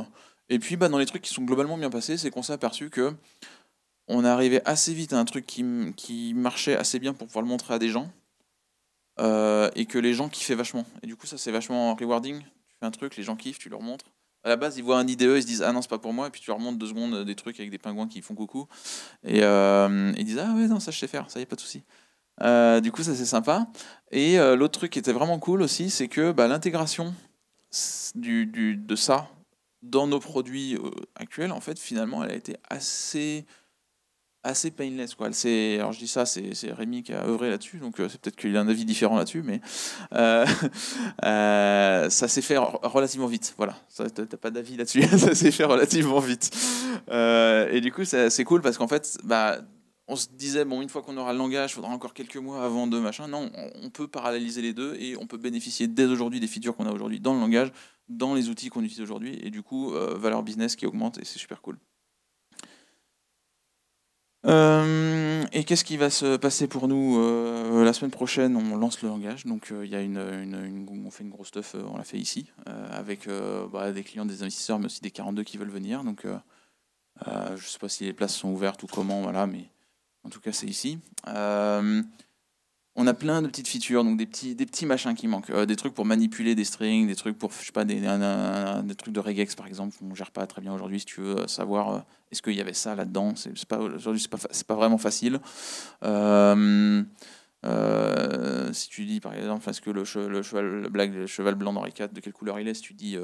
et puis bah, dans les trucs qui sont globalement bien passés, c'est qu'on s'est aperçu que on arrivait assez vite à un truc qui marchait assez bien pour pouvoir le montrer à des gens euh, et que les gens kiffaient vachement. Et du coup, ça, c'est vachement rewarding. Tu fais un truc, les gens kiffent, tu leur montres à la base, ils voient un IDE, ils se disent Ah non, c'est pas pour moi. Et puis tu leur montres deux secondes des trucs avec des pingouins qui font coucou. Et euh, ils disent Ah ouais, non, ça je sais faire, ça y est, pas de souci. Euh, du coup, ça c'est sympa. Et l'autre truc qui était vraiment cool aussi, c'est que bah, l'intégration de ça dans nos produits actuels, en fait, finalement, elle a été assez assez painless. Quoi. C'est, alors je dis ça, c'est, c'est Rémi qui a œuvré là-dessus, donc euh, c'est peut-être qu'il a un avis différent là-dessus, mais *laughs* ça s'est fait relativement vite. Voilà, ça, t'as pas d'avis là-dessus, ça s'est fait relativement vite. et du coup, c'est, cool parce qu'en fait, bah, on se disait, bon, une fois qu'on aura le langage, il faudra encore quelques mois avant de machin. Non, on peut paralléliser les deux et on peut bénéficier dès aujourd'hui des features qu'on a aujourd'hui dans le langage, dans les outils qu'on utilise aujourd'hui, et du coup, euh, valeur business qui augmente et c'est super cool. Euh, et qu'est-ce qui va se passer pour nous euh, La semaine prochaine, on lance le langage. Donc, euh, il y a une, on fait une grosse stuff, on l'a fait ici, avec bah, des clients, des investisseurs, mais aussi des 42 qui veulent venir. Donc, je ne sais pas si les places sont ouvertes ou comment, voilà, mais en tout cas, c'est ici on a plein de petites features, donc des petits, des petits machins qui manquent, euh, des trucs pour manipuler des strings, des trucs pour, je sais pas, des, des trucs de regex par exemple, qu'on gère pas très bien aujourd'hui. Si tu veux euh, savoir, euh, est-ce qu'il y avait ça là-dedans C'est pas aujourd'hui, c'est pas, pas vraiment facile. si tu dis par exemple, est-ce que le, cheval, blague, le cheval blanc d'Henri IV, de quelle couleur il est Si tu dis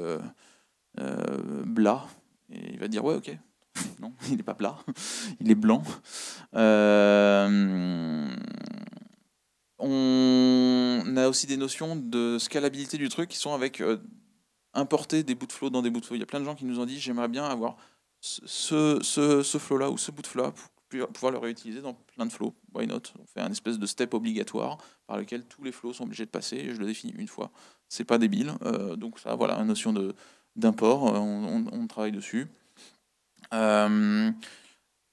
blas, et il va te dire ouais, ok. *laughs* non, il n'est pas plat, *laughs* il est blanc. Euh, on a aussi des notions de scalabilité du truc qui sont avec euh, importer des bouts de flow dans des bouts de flow. Il y a plein de gens qui nous ont dit j'aimerais bien avoir ce, ce, flow-là ou ce bout de flow-là pour pouvoir le réutiliser dans plein de flows. Why not On fait un espèce de step obligatoire par lequel tous les flows sont obligés de passer et je le définis une fois. C'est pas débile. Euh, donc ça, voilà, une notion d'import, euh, on, travaille dessus.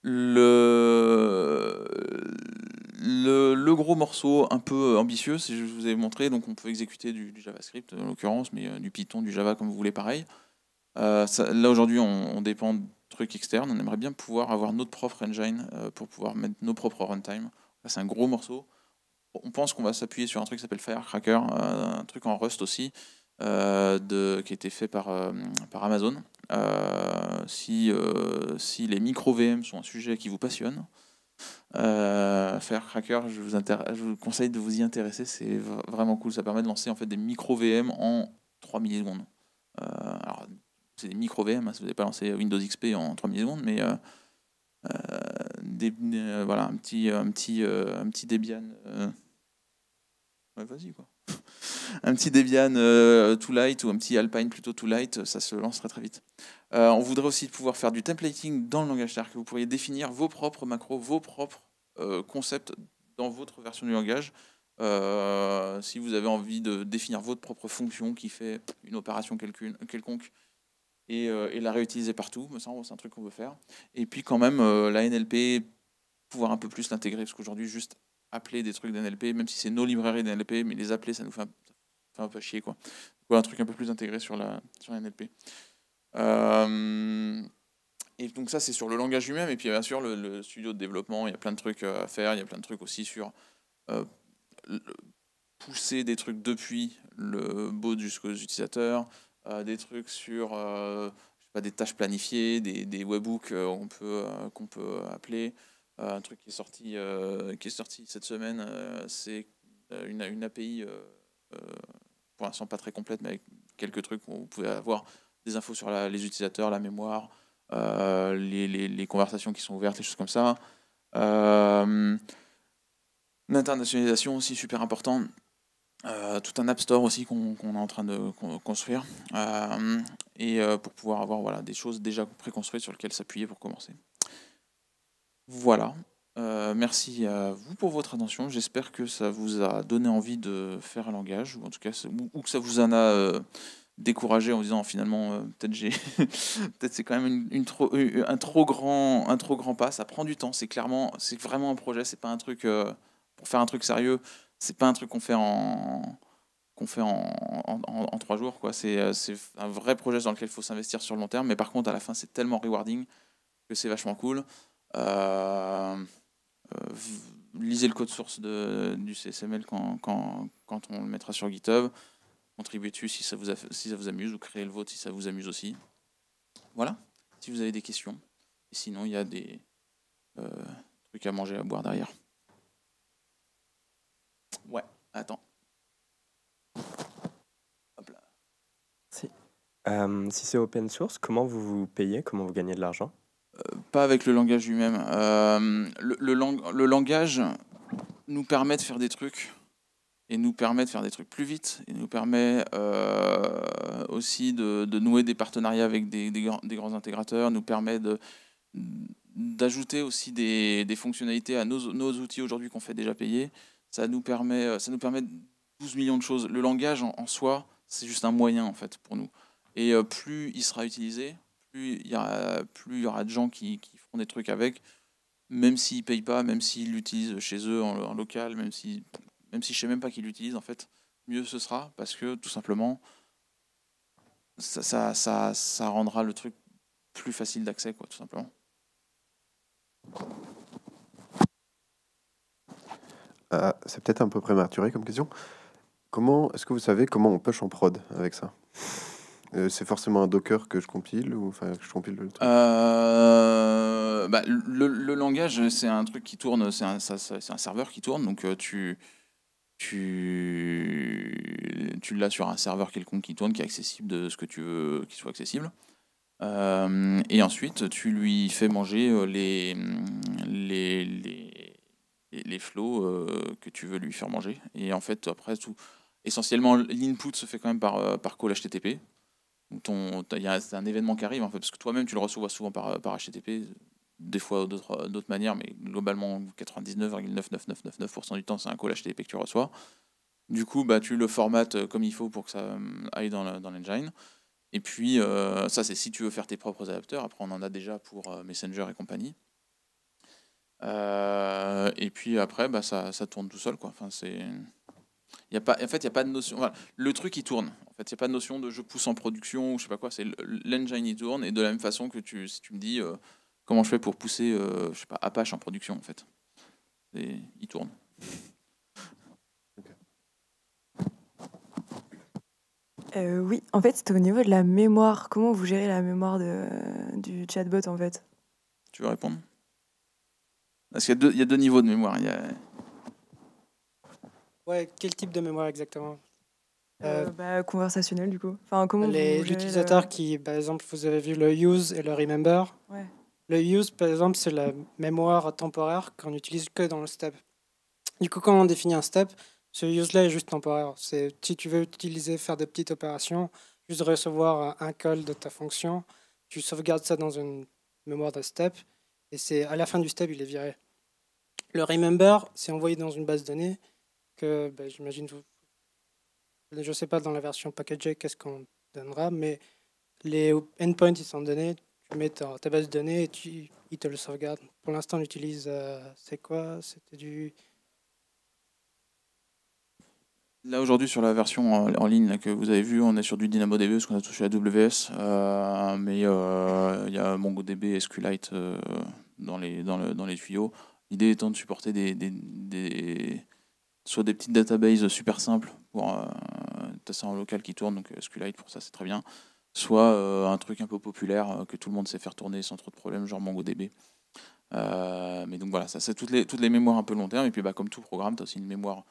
le le, gros morceau un peu ambitieux, c'est je vous ai montré, donc on peut exécuter du, JavaScript en l'occurrence, mais euh, du Python, du Java, comme vous voulez, pareil. Euh, là aujourd'hui, on, dépend de trucs externes. On aimerait bien pouvoir avoir notre propre engine euh, pour pouvoir mettre nos propres runtime. c'est un gros morceau. On pense qu'on va s'appuyer sur un truc qui s'appelle Firecracker, un truc en Rust aussi, de, qui a été fait par, Amazon. si, si les micro-VM sont un sujet qui vous passionne, Faire euh, Firecracker, je vous, je conseille de vous y intéresser, c'est vraiment cool. Ça permet de lancer en fait des micro VM en 3 millisecondes. Euh, alors, c'est des micro VM, hein, si vous n'avez pas lancé Windows XP en 3 millisecondes, mais euh, voilà, un petit, un petit, un petit Debian. Ouais, vas-y quoi un petit Debian euh, light ou un petit Alpine plutôt too light, ça se lance très très vite. Euh, on voudrait aussi pouvoir faire du templating dans le langage c'est-à-dire que vous pourriez définir vos propres macros, vos propres euh, concepts dans votre version du langage. si vous avez envie de définir votre propre fonction qui fait une opération quelconque et, et la réutiliser partout, semble c'est un truc qu'on veut faire. Et puis quand même la NLP pouvoir un peu plus l'intégrer, parce qu'aujourd'hui, juste appeler des trucs d'NLP, même si c'est nos librairies d'NLP, mais les appeler, ça nous fait un, peu chier. Quoi. un truc un peu plus intégré sur la, sur NLP. Euh, et donc ça, c'est sur le langage lui-même. Et puis bien sûr, le, studio de développement, il y a plein de trucs euh, à faire. Il y a plein de trucs aussi sur euh, pousser des trucs depuis le bot jusqu'aux utilisateurs, des trucs sur pas, des tâches planifiées, des, des webhooks qu'on peut, qu'on peut appeler. Euh, un truc qui est sorti, euh, qui est sorti cette semaine, euh, c'est une, API, pour l'instant pas très complète, mais avec quelques trucs où vous pouvez avoir des infos sur les utilisateurs, la mémoire, les, conversations qui sont ouvertes, des choses comme ça. L'internationalisation aussi super important. tout un App Store aussi qu'on est en train de construire et pour pouvoir avoir voilà, des choses déjà préconstruites sur lesquelles s'appuyer pour commencer. Voilà. Euh, merci à vous pour votre attention. J'espère que ça vous a donné envie de faire un langage, ou en tout cas, ou, que ça vous en a euh, découragé en disant finalement, euh, *laughs* peut-être c'est quand même une, un trop grand, un trop grand pas. Ça prend du temps. C'est clairement, c'est vraiment un projet. C'est pas un truc pour faire un truc sérieux. C'est pas un truc qu'on fait en qu'on fait en, trois jours. Quoi. C'est, un vrai projet dans lequel il faut s'investir sur le long terme. Mais par contre, à la fin, c'est tellement rewarding que c'est vachement cool. Euh, euh, lisez le code source du CSML quand, on le mettra sur GitHub. Contribuez dessus si ça, vous si ça vous amuse ou créez le vôtre si ça vous amuse aussi. Voilà, si vous avez des questions. sinon, il y a des euh, trucs à manger, à boire derrière. Ouais, attends. Hop Si, si c'est open source, comment vous vous payez Comment vous gagnez de l'argent pas avec le langage lui-même. Euh, le, le, langage nous permet de faire des trucs et nous permet de faire des trucs plus vite. Il nous permet euh, aussi de, nouer des partenariats avec des, grands, des grands intégrateurs, nous permet de d'ajouter aussi des, fonctionnalités à nos, outils aujourd'hui qu'on fait déjà payer. Ça nous permet, euh, ça nous permet 12 millions de choses. Le langage en, en soi, c'est juste un moyen en fait pour nous. Et plus il sera utilisé, plus il y, y aura de gens qui, font des trucs avec, même s'ils ne payent pas, même s'ils l'utilisent chez eux en, local, même si, même si je ne sais même pas qu'ils l'utilisent, en fait, mieux ce sera, parce que tout simplement, ça, rendra le truc plus facile d'accès, quoi, tout simplement. Ah, c'est peut-être un peu prématuré comme question. Comment est-ce que vous savez comment on push en prod avec ça euh, c'est forcément un Docker que je compile ou enfin je compile le, euh, bah, le, langage, c'est un truc qui tourne, c'est un, un, serveur qui tourne, donc euh, tu tu, tu l'as sur un serveur quelconque qui tourne, qui est accessible de ce que tu veux qu'il soit accessible. et ensuite, tu lui fais manger les, les, les, les flots que tu veux lui faire manger. Et en fait, après, tout, essentiellement, l'input se fait quand même par, par call HTTP c'est un événement qui arrive, en fait, parce que toi-même, tu le reçois souvent par, HTTP, euh, des fois euh, d'autres manières, mais globalement, 99,99999% du temps, c'est un call HTTP que tu reçois. Du coup, bah, tu le formates comme il faut pour que ça aille dans l'engine. et puis, ça, c'est si tu veux faire tes propres adapteurs. Après, on en a déjà pour Messenger et compagnie. et puis après, bah, ça, ça tourne tout seul. Quoi. Enfin, c'est... Y a pas, en fait, il n'y a pas de notion. le truc, il tourne. En fait, il n'y a pas de notion de je pousse en production ou je sais pas quoi. C'est l'engine, il tourne. Et de la même façon que tu, si tu me dis euh, comment je fais pour pousser, euh, je sais pas, Apache en production, en fait. Et il tourne. Euh, oui, en fait, c'est au niveau de la mémoire. Comment vous gérez la mémoire de, du chatbot, en fait Tu veux répondre Parce qu'il y, y, a deux niveaux de mémoire. Il y a, Ouais, quel type de mémoire exactement euh, euh bah, Conversationnel du coup. Enfin, comment les utilisateurs euh, qui, par exemple, vous avez vu le use et le remember. Le use, par exemple, c'est la mémoire temporaire qu'on n'utilise que dans le step. Du coup, quand on définit un step, ce use-là est juste temporaire. C'est si tu veux utiliser, faire des petites opérations, juste recevoir un call de ta fonction, tu sauvegardes ça dans une mémoire de step, et c'est à la fin du step, il est viré. Le remember, c'est envoyé dans une base de données, que ben, j'imagine, je ne sais pas dans la version packagée qu'est-ce qu'on donnera, mais les endpoints, ils sont donnés, tu mets ta base de données et tu, ils te le sauvegardent. Pour l'instant, on utilise, euh, c'est quoi C'était du... Là aujourd'hui sur la version en, ligne que vous avez vu on est sur du DynamoDB parce qu'on a touché AWS, WS euh, mais euh, il y a MongoDB, SQLite dans, les, dans, dans les tuyaux. L'idée étant de supporter des, soit des petites databases super simples pour euh, tu as ça en local qui tourne, donc euh, SQLite pour ça c'est très bien, soit euh, un truc un peu populaire que tout le monde sait faire tourner sans trop de problèmes, genre MongoDB. mais donc voilà, ça c'est toutes les, toutes les mémoires un peu long terme. Et puis bah, comme tout programme, tu as aussi une mémoire,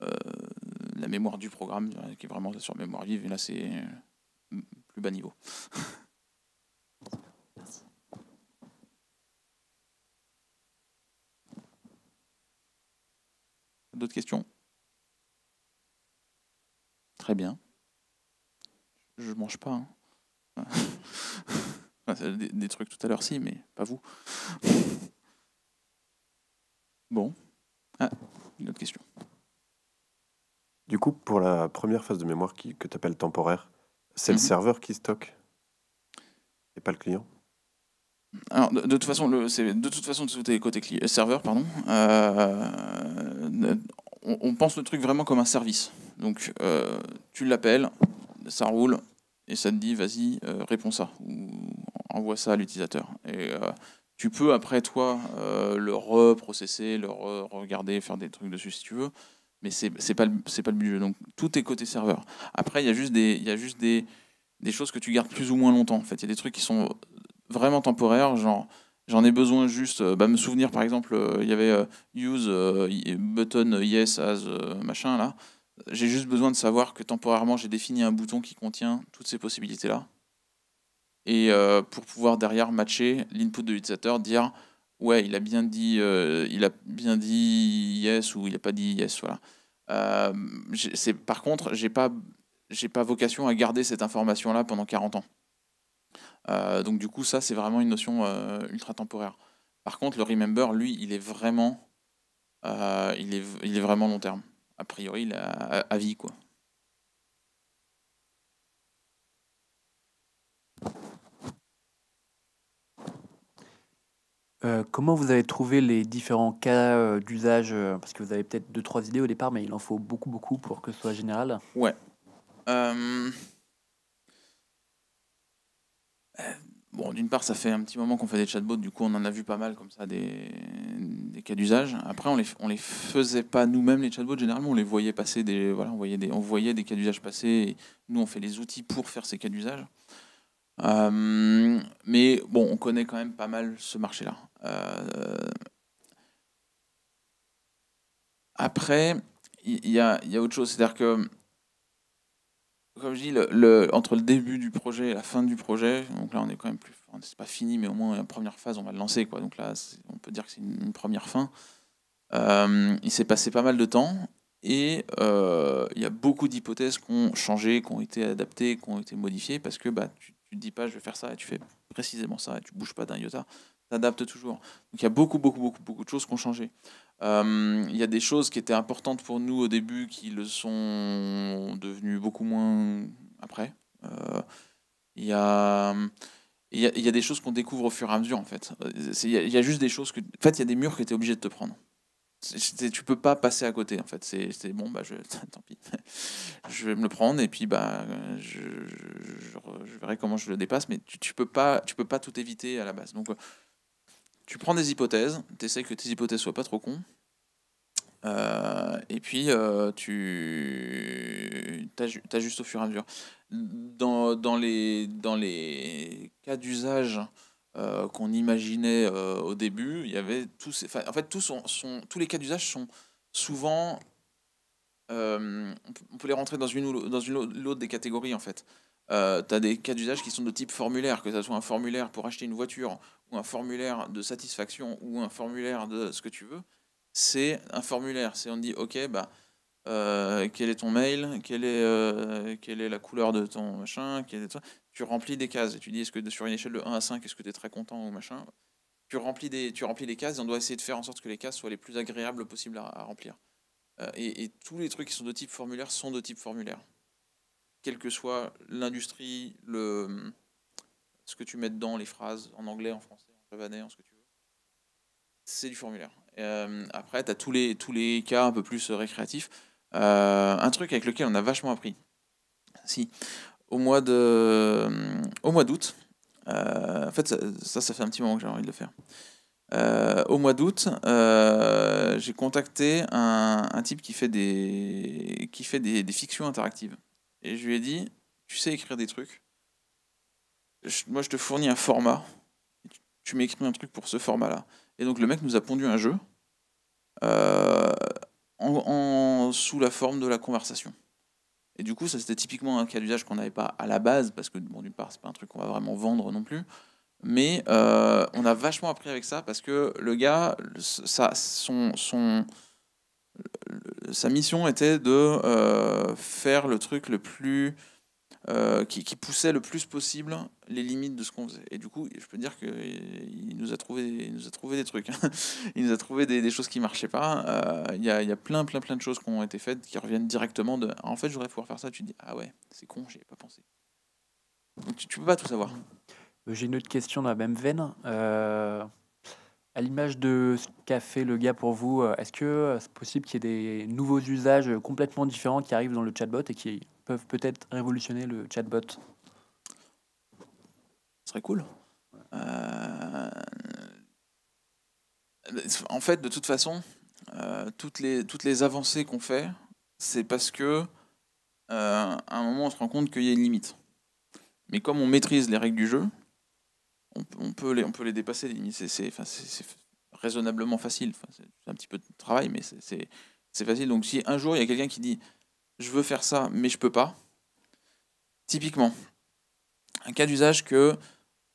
la mémoire du programme qui est vraiment sur mémoire vive. Et là, c'est plus bas niveau. *laughs* D'autres questions Très bien. Je mange pas. Hein. *laughs* des, trucs tout à l'heure, si, mais pas vous. *laughs* bon. Ah, une autre question. Du coup, pour la première phase de mémoire que tu appelles temporaire, c'est le mhm. serveur qui stocke et pas le client alors, de, toute façon, le, de toute façon, tout côté euh, serveur, pardon. Euh, on, pense le truc vraiment comme un service. Donc euh, tu l'appelles, ça roule, et ça te dit vas-y, euh, réponds ça, ou envoie ça à l'utilisateur. Et euh, tu peux après toi le reprocesser, le regarder, faire des trucs dessus si tu veux, mais c'est pas, le, pas le but Donc tout est côté serveur. Après, il y a juste, des, y juste des, choses que tu gardes plus ou moins longtemps. En fait, il y a des trucs qui sont vraiment temporaires, genre J'en ai besoin juste, euh, bah, me souvenir par exemple, euh, il y avait euh, use button yes as machin là. J'ai juste besoin de savoir que temporairement j'ai défini un bouton qui contient toutes ces possibilités là. Et pour pouvoir derrière matcher l'input de l'utilisateur, dire ouais il a bien dit il a bien dit yes ou il n'a pas dit yes voilà c'est par contre j'ai pas j'ai pas vocation à garder cette information là pendant 40 ans euh, donc du coup, ça, c'est vraiment une notion euh, ultra temporaire. Par contre, le remember, lui, il est vraiment, euh, il est, il est vraiment long terme. A priori, il est à, vie, quoi. comment vous avez trouvé les différents cas d'usage Parce que vous avez peut-être deux, trois idées au départ, mais il en faut beaucoup, beaucoup pour que ce soit général. Ouais, part, ça fait un petit moment qu'on fait des chatbots, du coup, on en a vu pas mal comme ça, des, cas d'usage. Après, on les, on les faisait pas nous-mêmes, les chatbots, généralement, on les voyait passer, des, voilà, on, voyait des, on voyait des cas d'usage passer, et nous, on fait les outils pour faire ces cas d'usage. Euh, mais bon, on connaît quand même pas mal ce marché-là. Euh, après, il y, a, autre chose, c'est-à-dire que comme je dis, entre le début du projet et la fin du projet, donc là on est quand même plus c'est pas fini, mais au moins la première phase, on va le lancer. Quoi. Donc là, on peut dire que c'est une, première fin. Euh, il s'est passé pas mal de temps et euh, il y a beaucoup d'hypothèses qui ont changé, qui ont été adaptées, qui ont été modifiées parce que bah, tu, te dis pas je vais faire ça et tu fais précisément ça et tu bouges pas d'un iota. T'adaptes toujours. Donc il y a beaucoup, beaucoup, beaucoup, beaucoup de choses qui ont changé. Euh, il y a des choses qui étaient importantes pour nous au début qui le sont devenues beaucoup moins après. il y a il y, a des choses qu'on découvre au fur et à mesure, en fait. Euh, il y, a juste des choses que. En fait, il y a des murs que tu es obligé de te prendre. Tu peux pas passer à côté, en fait. C'est bon, bah, je, *laughs* tant pis. je vais me le prendre et puis bah, je, verrai comment je le dépasse, mais tu, tu, peux pas, tu peux pas tout éviter à la base. Donc, euh, tu prends des hypothèses, tu essaies que tes hypothèses soient pas trop cons euh, et puis, euh, tu juste au fur et à mesure. Dans, dans les, dans les cas d'usage euh, qu'on imaginait euh, au début, il y avait tous, en fait, tous, sont, tous les cas d'usage sont souvent. on peut les rentrer dans une ou dans une, l'autre des catégories, en fait. tu as des cas d'usage qui sont de type formulaire, que ce soit un formulaire pour acheter une voiture, ou un formulaire de satisfaction, ou un formulaire de ce que tu veux c'est un formulaire. C'est on dit ok, bah, euh, quel est ton mail, quelle est, euh, est la couleur de ton machin, tu remplis des cases et tu dis ce que sur une échelle de 1 à 5, est-ce que tu es très content ou machin. Tu remplis, des, tu remplis les cases et on doit essayer de faire en sorte que les cases soient les plus agréables possibles à, remplir. Euh, et, tous les trucs qui sont de type formulaire sont de type formulaire. Quelle que soit l'industrie, le, ce que tu mets dedans, les phrases en anglais, en français, en javanais, en ce que tu veux, c'est du formulaire. Euh, après, tu as tous les, tous les cas un peu plus euh, récréatifs. Euh, un truc avec lequel on a vachement appris. Si, au mois de, au mois d'août, en fait, ça, ça, fait un petit moment que j'ai envie de le faire. au mois d'août, j'ai contacté un, un, type qui fait des, qui fait des, des, fictions interactives. Et je lui ai dit, tu sais écrire des trucs. moi, je te fournis un format. Tu, tu m'écris un truc pour ce format-là. Et donc, le mec nous a pondu un jeu euh, en, sous la forme de la conversation. Et du coup, ça c'était typiquement un cas d'usage qu'on n'avait pas à la base, parce que bon, d'une part, c'est pas un truc qu'on va vraiment vendre non plus. Mais euh, on a vachement appris avec ça parce que le gars, ça, son, son, sa mission était de euh, faire le truc le plus euh, qui, poussait le plus possible les limites de ce qu'on faisait. Et du coup, je peux dire qu'il euh, nous a trouvé, nous a trouvé des trucs. Hein. *laughs* il nous a trouvé des, choses qui marchaient pas. Euh, il y, y, a, plein, plein, plein de choses qui ont été faites qui reviennent directement de. Ah, en fait, j'aurais pouvoir faire ça. Tu te dis ah ouais, c'est con, j'y ai pas pensé. Donc, tu, tu, peux pas tout savoir. J'ai une autre question dans la même veine. Euh, à l'image de ce qu'a fait le gars pour vous, euh, est-ce que euh, c'est possible qu'il y ait des nouveaux usages complètement différents qui arrivent dans le chatbot et qui peuvent peut-être révolutionner le chatbot Ce serait cool. Euh, en fait, de toute façon, toutes, les, avancées qu'on fait, c'est parce que à un moment, on se rend compte qu'il y a une limite. Mais comme on maîtrise les règles du jeu, on, peut les, on les dépasser. C'est raisonnablement facile. c'est un petit peu de travail, mais c'est facile. Donc si un jour il y a quelqu'un qui dit je veux faire ça, mais je ne peux pas, typiquement, un cas d'usage que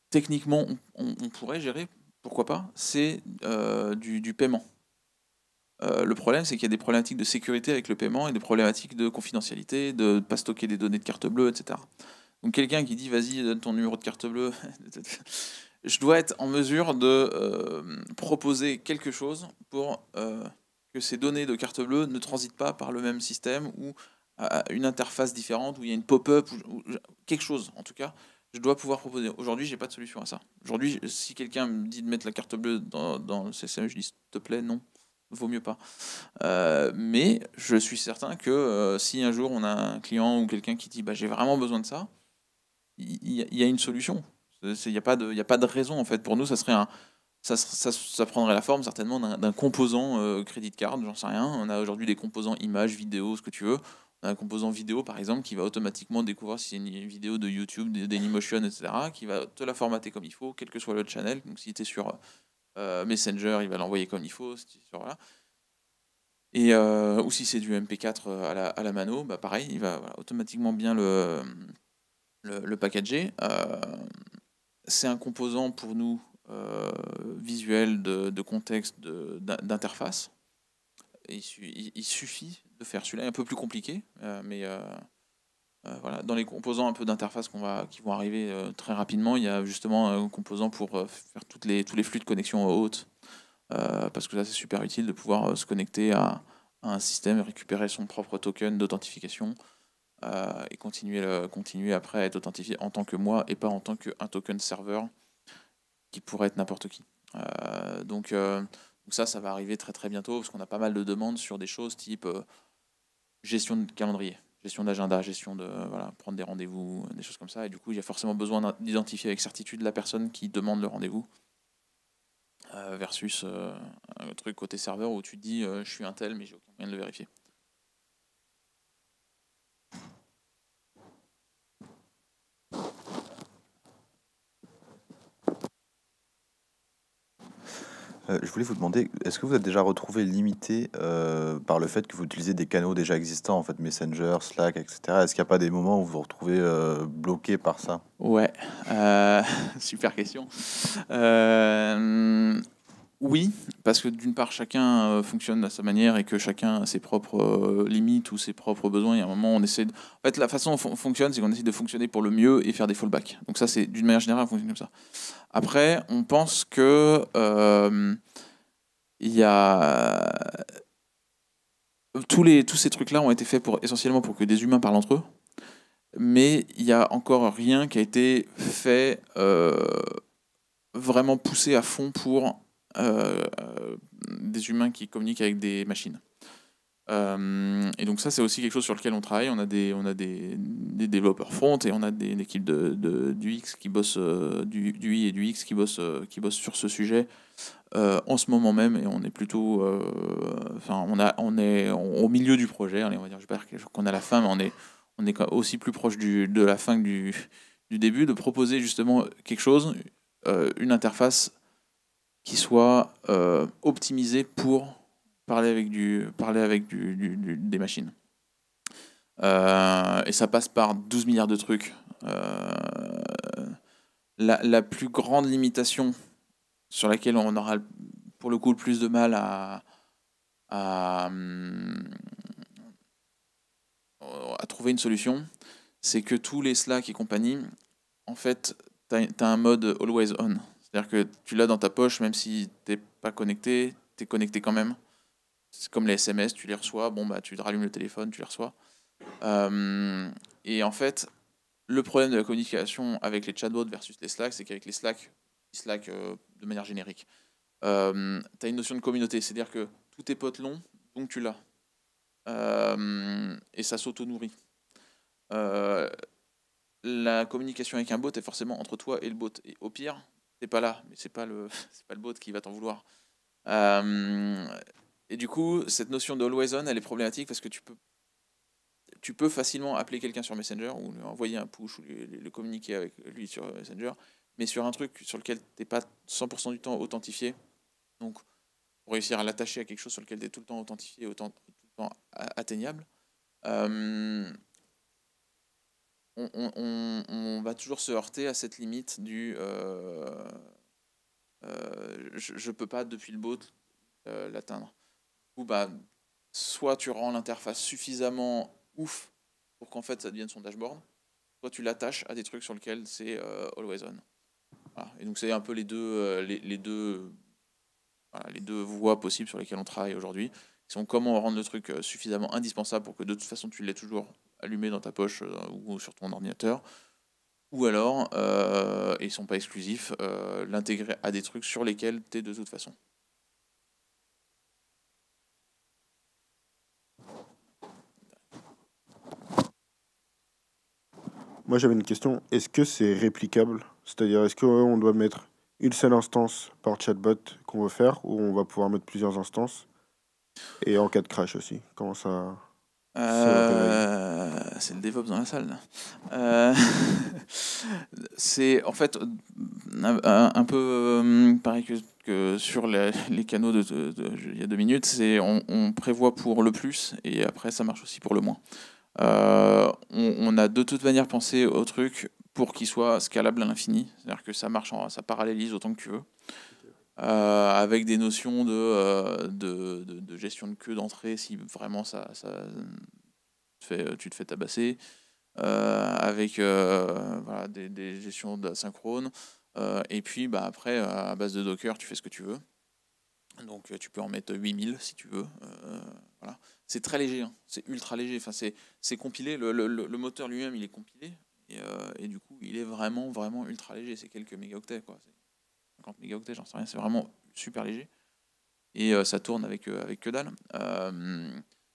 techniquement on, pourrait gérer, pourquoi pas, c'est euh, du, paiement. Euh, le problème, c'est qu'il y a des problématiques de sécurité avec le paiement et des problématiques de confidentialité, de ne pas stocker des données de carte bleue, etc. Donc quelqu'un qui dit vas-y, donne ton numéro de carte bleue, *laughs* je dois être en mesure de euh, proposer quelque chose pour euh, que ces données de carte bleue ne transitent pas par le même système ou à une interface différente où il y a une pop-up ou, quelque chose en tout cas. Je dois pouvoir proposer. Aujourd'hui, j'ai pas de solution à ça. Aujourd'hui, si quelqu'un me dit de mettre la carte bleue dans, le CCM, je dis s'il te plaît, non vaut mieux pas. Euh, mais je suis certain que si un jour on a un client ou quelqu'un qui dit bah, j'ai vraiment besoin de ça, il y, a une solution. Il n'y a, pas de, a pas de raison, en fait. Pour nous, ça serait un. Ça, ça, ça prendrait la forme certainement d'un composant euh, crédit card, j'en sais rien. On a aujourd'hui des composants images, vidéo, ce que tu veux. On a un composant vidéo, par exemple, qui va automatiquement découvrir si c'est une vidéo de YouTube, d'Anymotion, etc., qui va te la formater comme il faut, quel que soit le channel. Donc, si tu es sur euh, Messenger, il va l'envoyer comme il faut. Si Et, euh, ou si c'est du MP4 euh, à la, à la mano, bah pareil, il va automatiquement bien le le, le packager. Euh, c'est un composant pour nous euh, visuel de, contexte d'interface. Il, suffit de faire celui-là, un peu plus compliqué, euh, mais voilà. Dans les composants un peu d'interface va, qui vont arriver très rapidement, il y a justement un composant pour faire toutes les, tous les flux de connexion haute, parce que ça c'est super utile de pouvoir se connecter à, un système, et récupérer son propre token d'authentification, euh, et continuer, continuer après à être authentifié en tant que moi et pas en tant qu'un token serveur qui pourrait être n'importe qui. Euh, euh, donc, ça, ça va arriver très très bientôt parce qu'on a pas mal de demandes sur des choses type gestion de calendrier, gestion d'agenda, gestion de voilà, prendre des rendez-vous, des choses comme ça. Et du coup, il y a forcément besoin d'identifier avec certitude la personne qui demande le rendez-vous versus un truc côté serveur où tu te dis je suis un tel mais j'ai aucun moyen de le vérifier. Euh, je voulais vous demander, est-ce que vous êtes déjà retrouvé limité euh, par le fait que vous utilisez des canaux déjà existants, en fait Messenger, Slack, etc. Est-ce qu'il n'y a pas des moments où vous vous retrouvez euh, bloqué par ça Ouais, *laughs* super question. Oui, parce que d'une part, chacun euh, fonctionne à sa manière et que chacun a ses propres euh, limites ou ses propres besoins. Il y un moment, on essaie. De... En fait, la façon dont on fonctionne, c'est qu'on essaie de fonctionner pour le mieux et faire des fallbacks. Donc, ça, c'est d'une manière générale, on fonctionne comme ça. Après, on pense que. Euh, il y a. Tous, les, tous ces trucs-là ont été faits pour, essentiellement pour que des humains parlent entre eux mais il n'y a encore rien qui a été fait vraiment poussé à fond pour euh, des humains qui communiquent avec des machines. Euh, et donc ça, c'est aussi quelque chose sur lequel on travaille. On a des, on a des, des développeurs front et on a des, une équipe de, de, du X qui bosse, euh, du, du, I et du X qui bosse, qui bosse sur ce sujet en ce moment même. Et on est plutôt, enfin, on, a, on est au milieu du projet. Allez, on va dire, je qu'on a la fin, mais on est, on est aussi plus proche du, de la fin que du, du début, de proposer justement quelque chose, une interface qui soit euh, optimisé pour parler avec, du, parler avec des machines. Euh, et ça passe par 12 milliards de trucs. Euh, la, plus grande limitation sur laquelle on aura pour le coup le plus de mal à, à, trouver une solution, c'est que tous les Slack et compagnie, en fait, tu as un mode always on. C'est-à-dire que tu l'as dans ta poche, même si t'es pas connecté, tu es connecté quand même. C'est comme les SMS, tu les reçois, bon, bah, tu rallumes le téléphone, tu les reçois. Euh, et en fait, le problème de la communication avec les chatbots versus les Slack, c'est qu'avec les Slack, Slack euh, de manière générique, euh, tu as une notion de communauté, c'est-à-dire que tous tes potes l'ont, donc tu l'as. Euh, et ça s'auto-nourrit. la communication avec un bot est forcément entre toi et le bot. Et au pire, pas là, mais c'est pas le *laughs* c'est pas le bot qui va t'en vouloir. Euh, et du coup, cette notion de always on, elle est problématique parce que tu peux tu peux facilement appeler quelqu'un sur Messenger ou lui envoyer un push ou le communiquer avec lui sur Messenger, mais sur un truc sur lequel t'es pas 100% du temps authentifié. Donc réussir à l'attacher à quelque chose sur lequel tu es tout le temps authentifié, autant, tout le temps atteignable. Euh, on, on, on, va toujours se heurter à cette limite du euh, euh, je, ne peux pas depuis le bot euh, l'atteindre. Ou bah soit tu rends l'interface suffisamment ouf pour qu'en fait ça devienne son dashboard, soit tu l'attaches à des trucs sur lesquels c'est always on. Et donc c'est un peu les deux les, les deux les deux voies possibles sur lesquelles on travaille aujourd'hui. sont comment rendre le truc suffisamment indispensable pour que de toute façon tu l'aies toujours allumé dans ta poche euh, ou sur ton ordinateur. Ou alors, euh, et ils sont pas exclusifs, euh, l'intégrer à des trucs sur lesquels tu es de toute façon. Moi j'avais une question, est-ce que c'est réplicable C'est-à-dire est-ce qu'on doit mettre une seule instance par chatbot qu'on veut faire ou on va pouvoir mettre plusieurs instances Et en cas de crash aussi, comment ça... E. Euh, c'est le DevOps dans la salle. Euh, *laughs* c'est en fait un, peu euh, pareil que, sur les, canaux de, il y a deux minutes. C'est on, prévoit pour le plus et après ça marche aussi pour le moins. On, a de toute manière pensé au truc pour qu'il soit scalable à l'infini, c'est-à-dire que ça marche, ça parallélise autant que tu veux. Euh, avec des notions euh, de, de, de, gestion de queue d'entrée si vraiment ça, ça tu te fais tabasser, euh, avec voilà, des, des, gestions d'asynchrone. et puis bah, après, à base de Docker, tu fais ce que tu veux. Donc tu peux en mettre 8000 si tu veux. voilà. C'est très léger, hein. c'est ultra léger. Enfin, c'est compilé, le, le, le moteur lui-même il est compilé. Et, et, du coup il est vraiment vraiment ultra léger, c'est quelques mégaoctets. Quoi. 50 mégaoctets, j'en sais rien, c'est vraiment super léger. Et euh, ça tourne avec, euh, avec que dalle. Euh,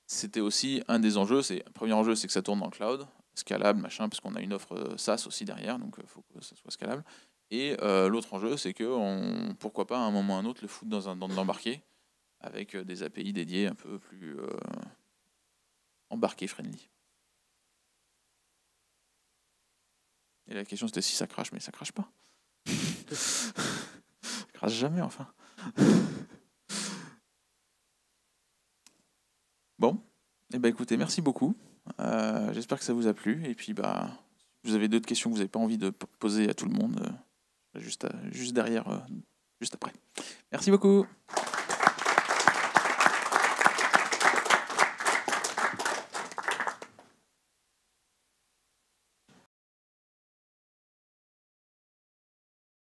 c'était aussi un des enjeux, c'est premier enjeu, c'est que ça tourne dans le cloud, scalable, machin, parce qu'on a une offre SaaS aussi derrière, donc il faut que ça soit scalable. Et l'autre enjeu, c'est que pourquoi pas à un moment ou un autre le foutre dans, un, dans de l'embarqué avec des API dédiées un peu plus embarqué friendly. Et la question c'était si ça crache, mais ça crache pas. *laughs* jamais, enfin. *laughs* bon, eh ben écoutez, merci beaucoup. Euh, j'espère que ça vous a plu. Et puis, bah, vous avez d'autres questions que vous n'avez pas envie de poser à tout le monde, euh, juste, euh, juste derrière, juste après. Merci beaucoup.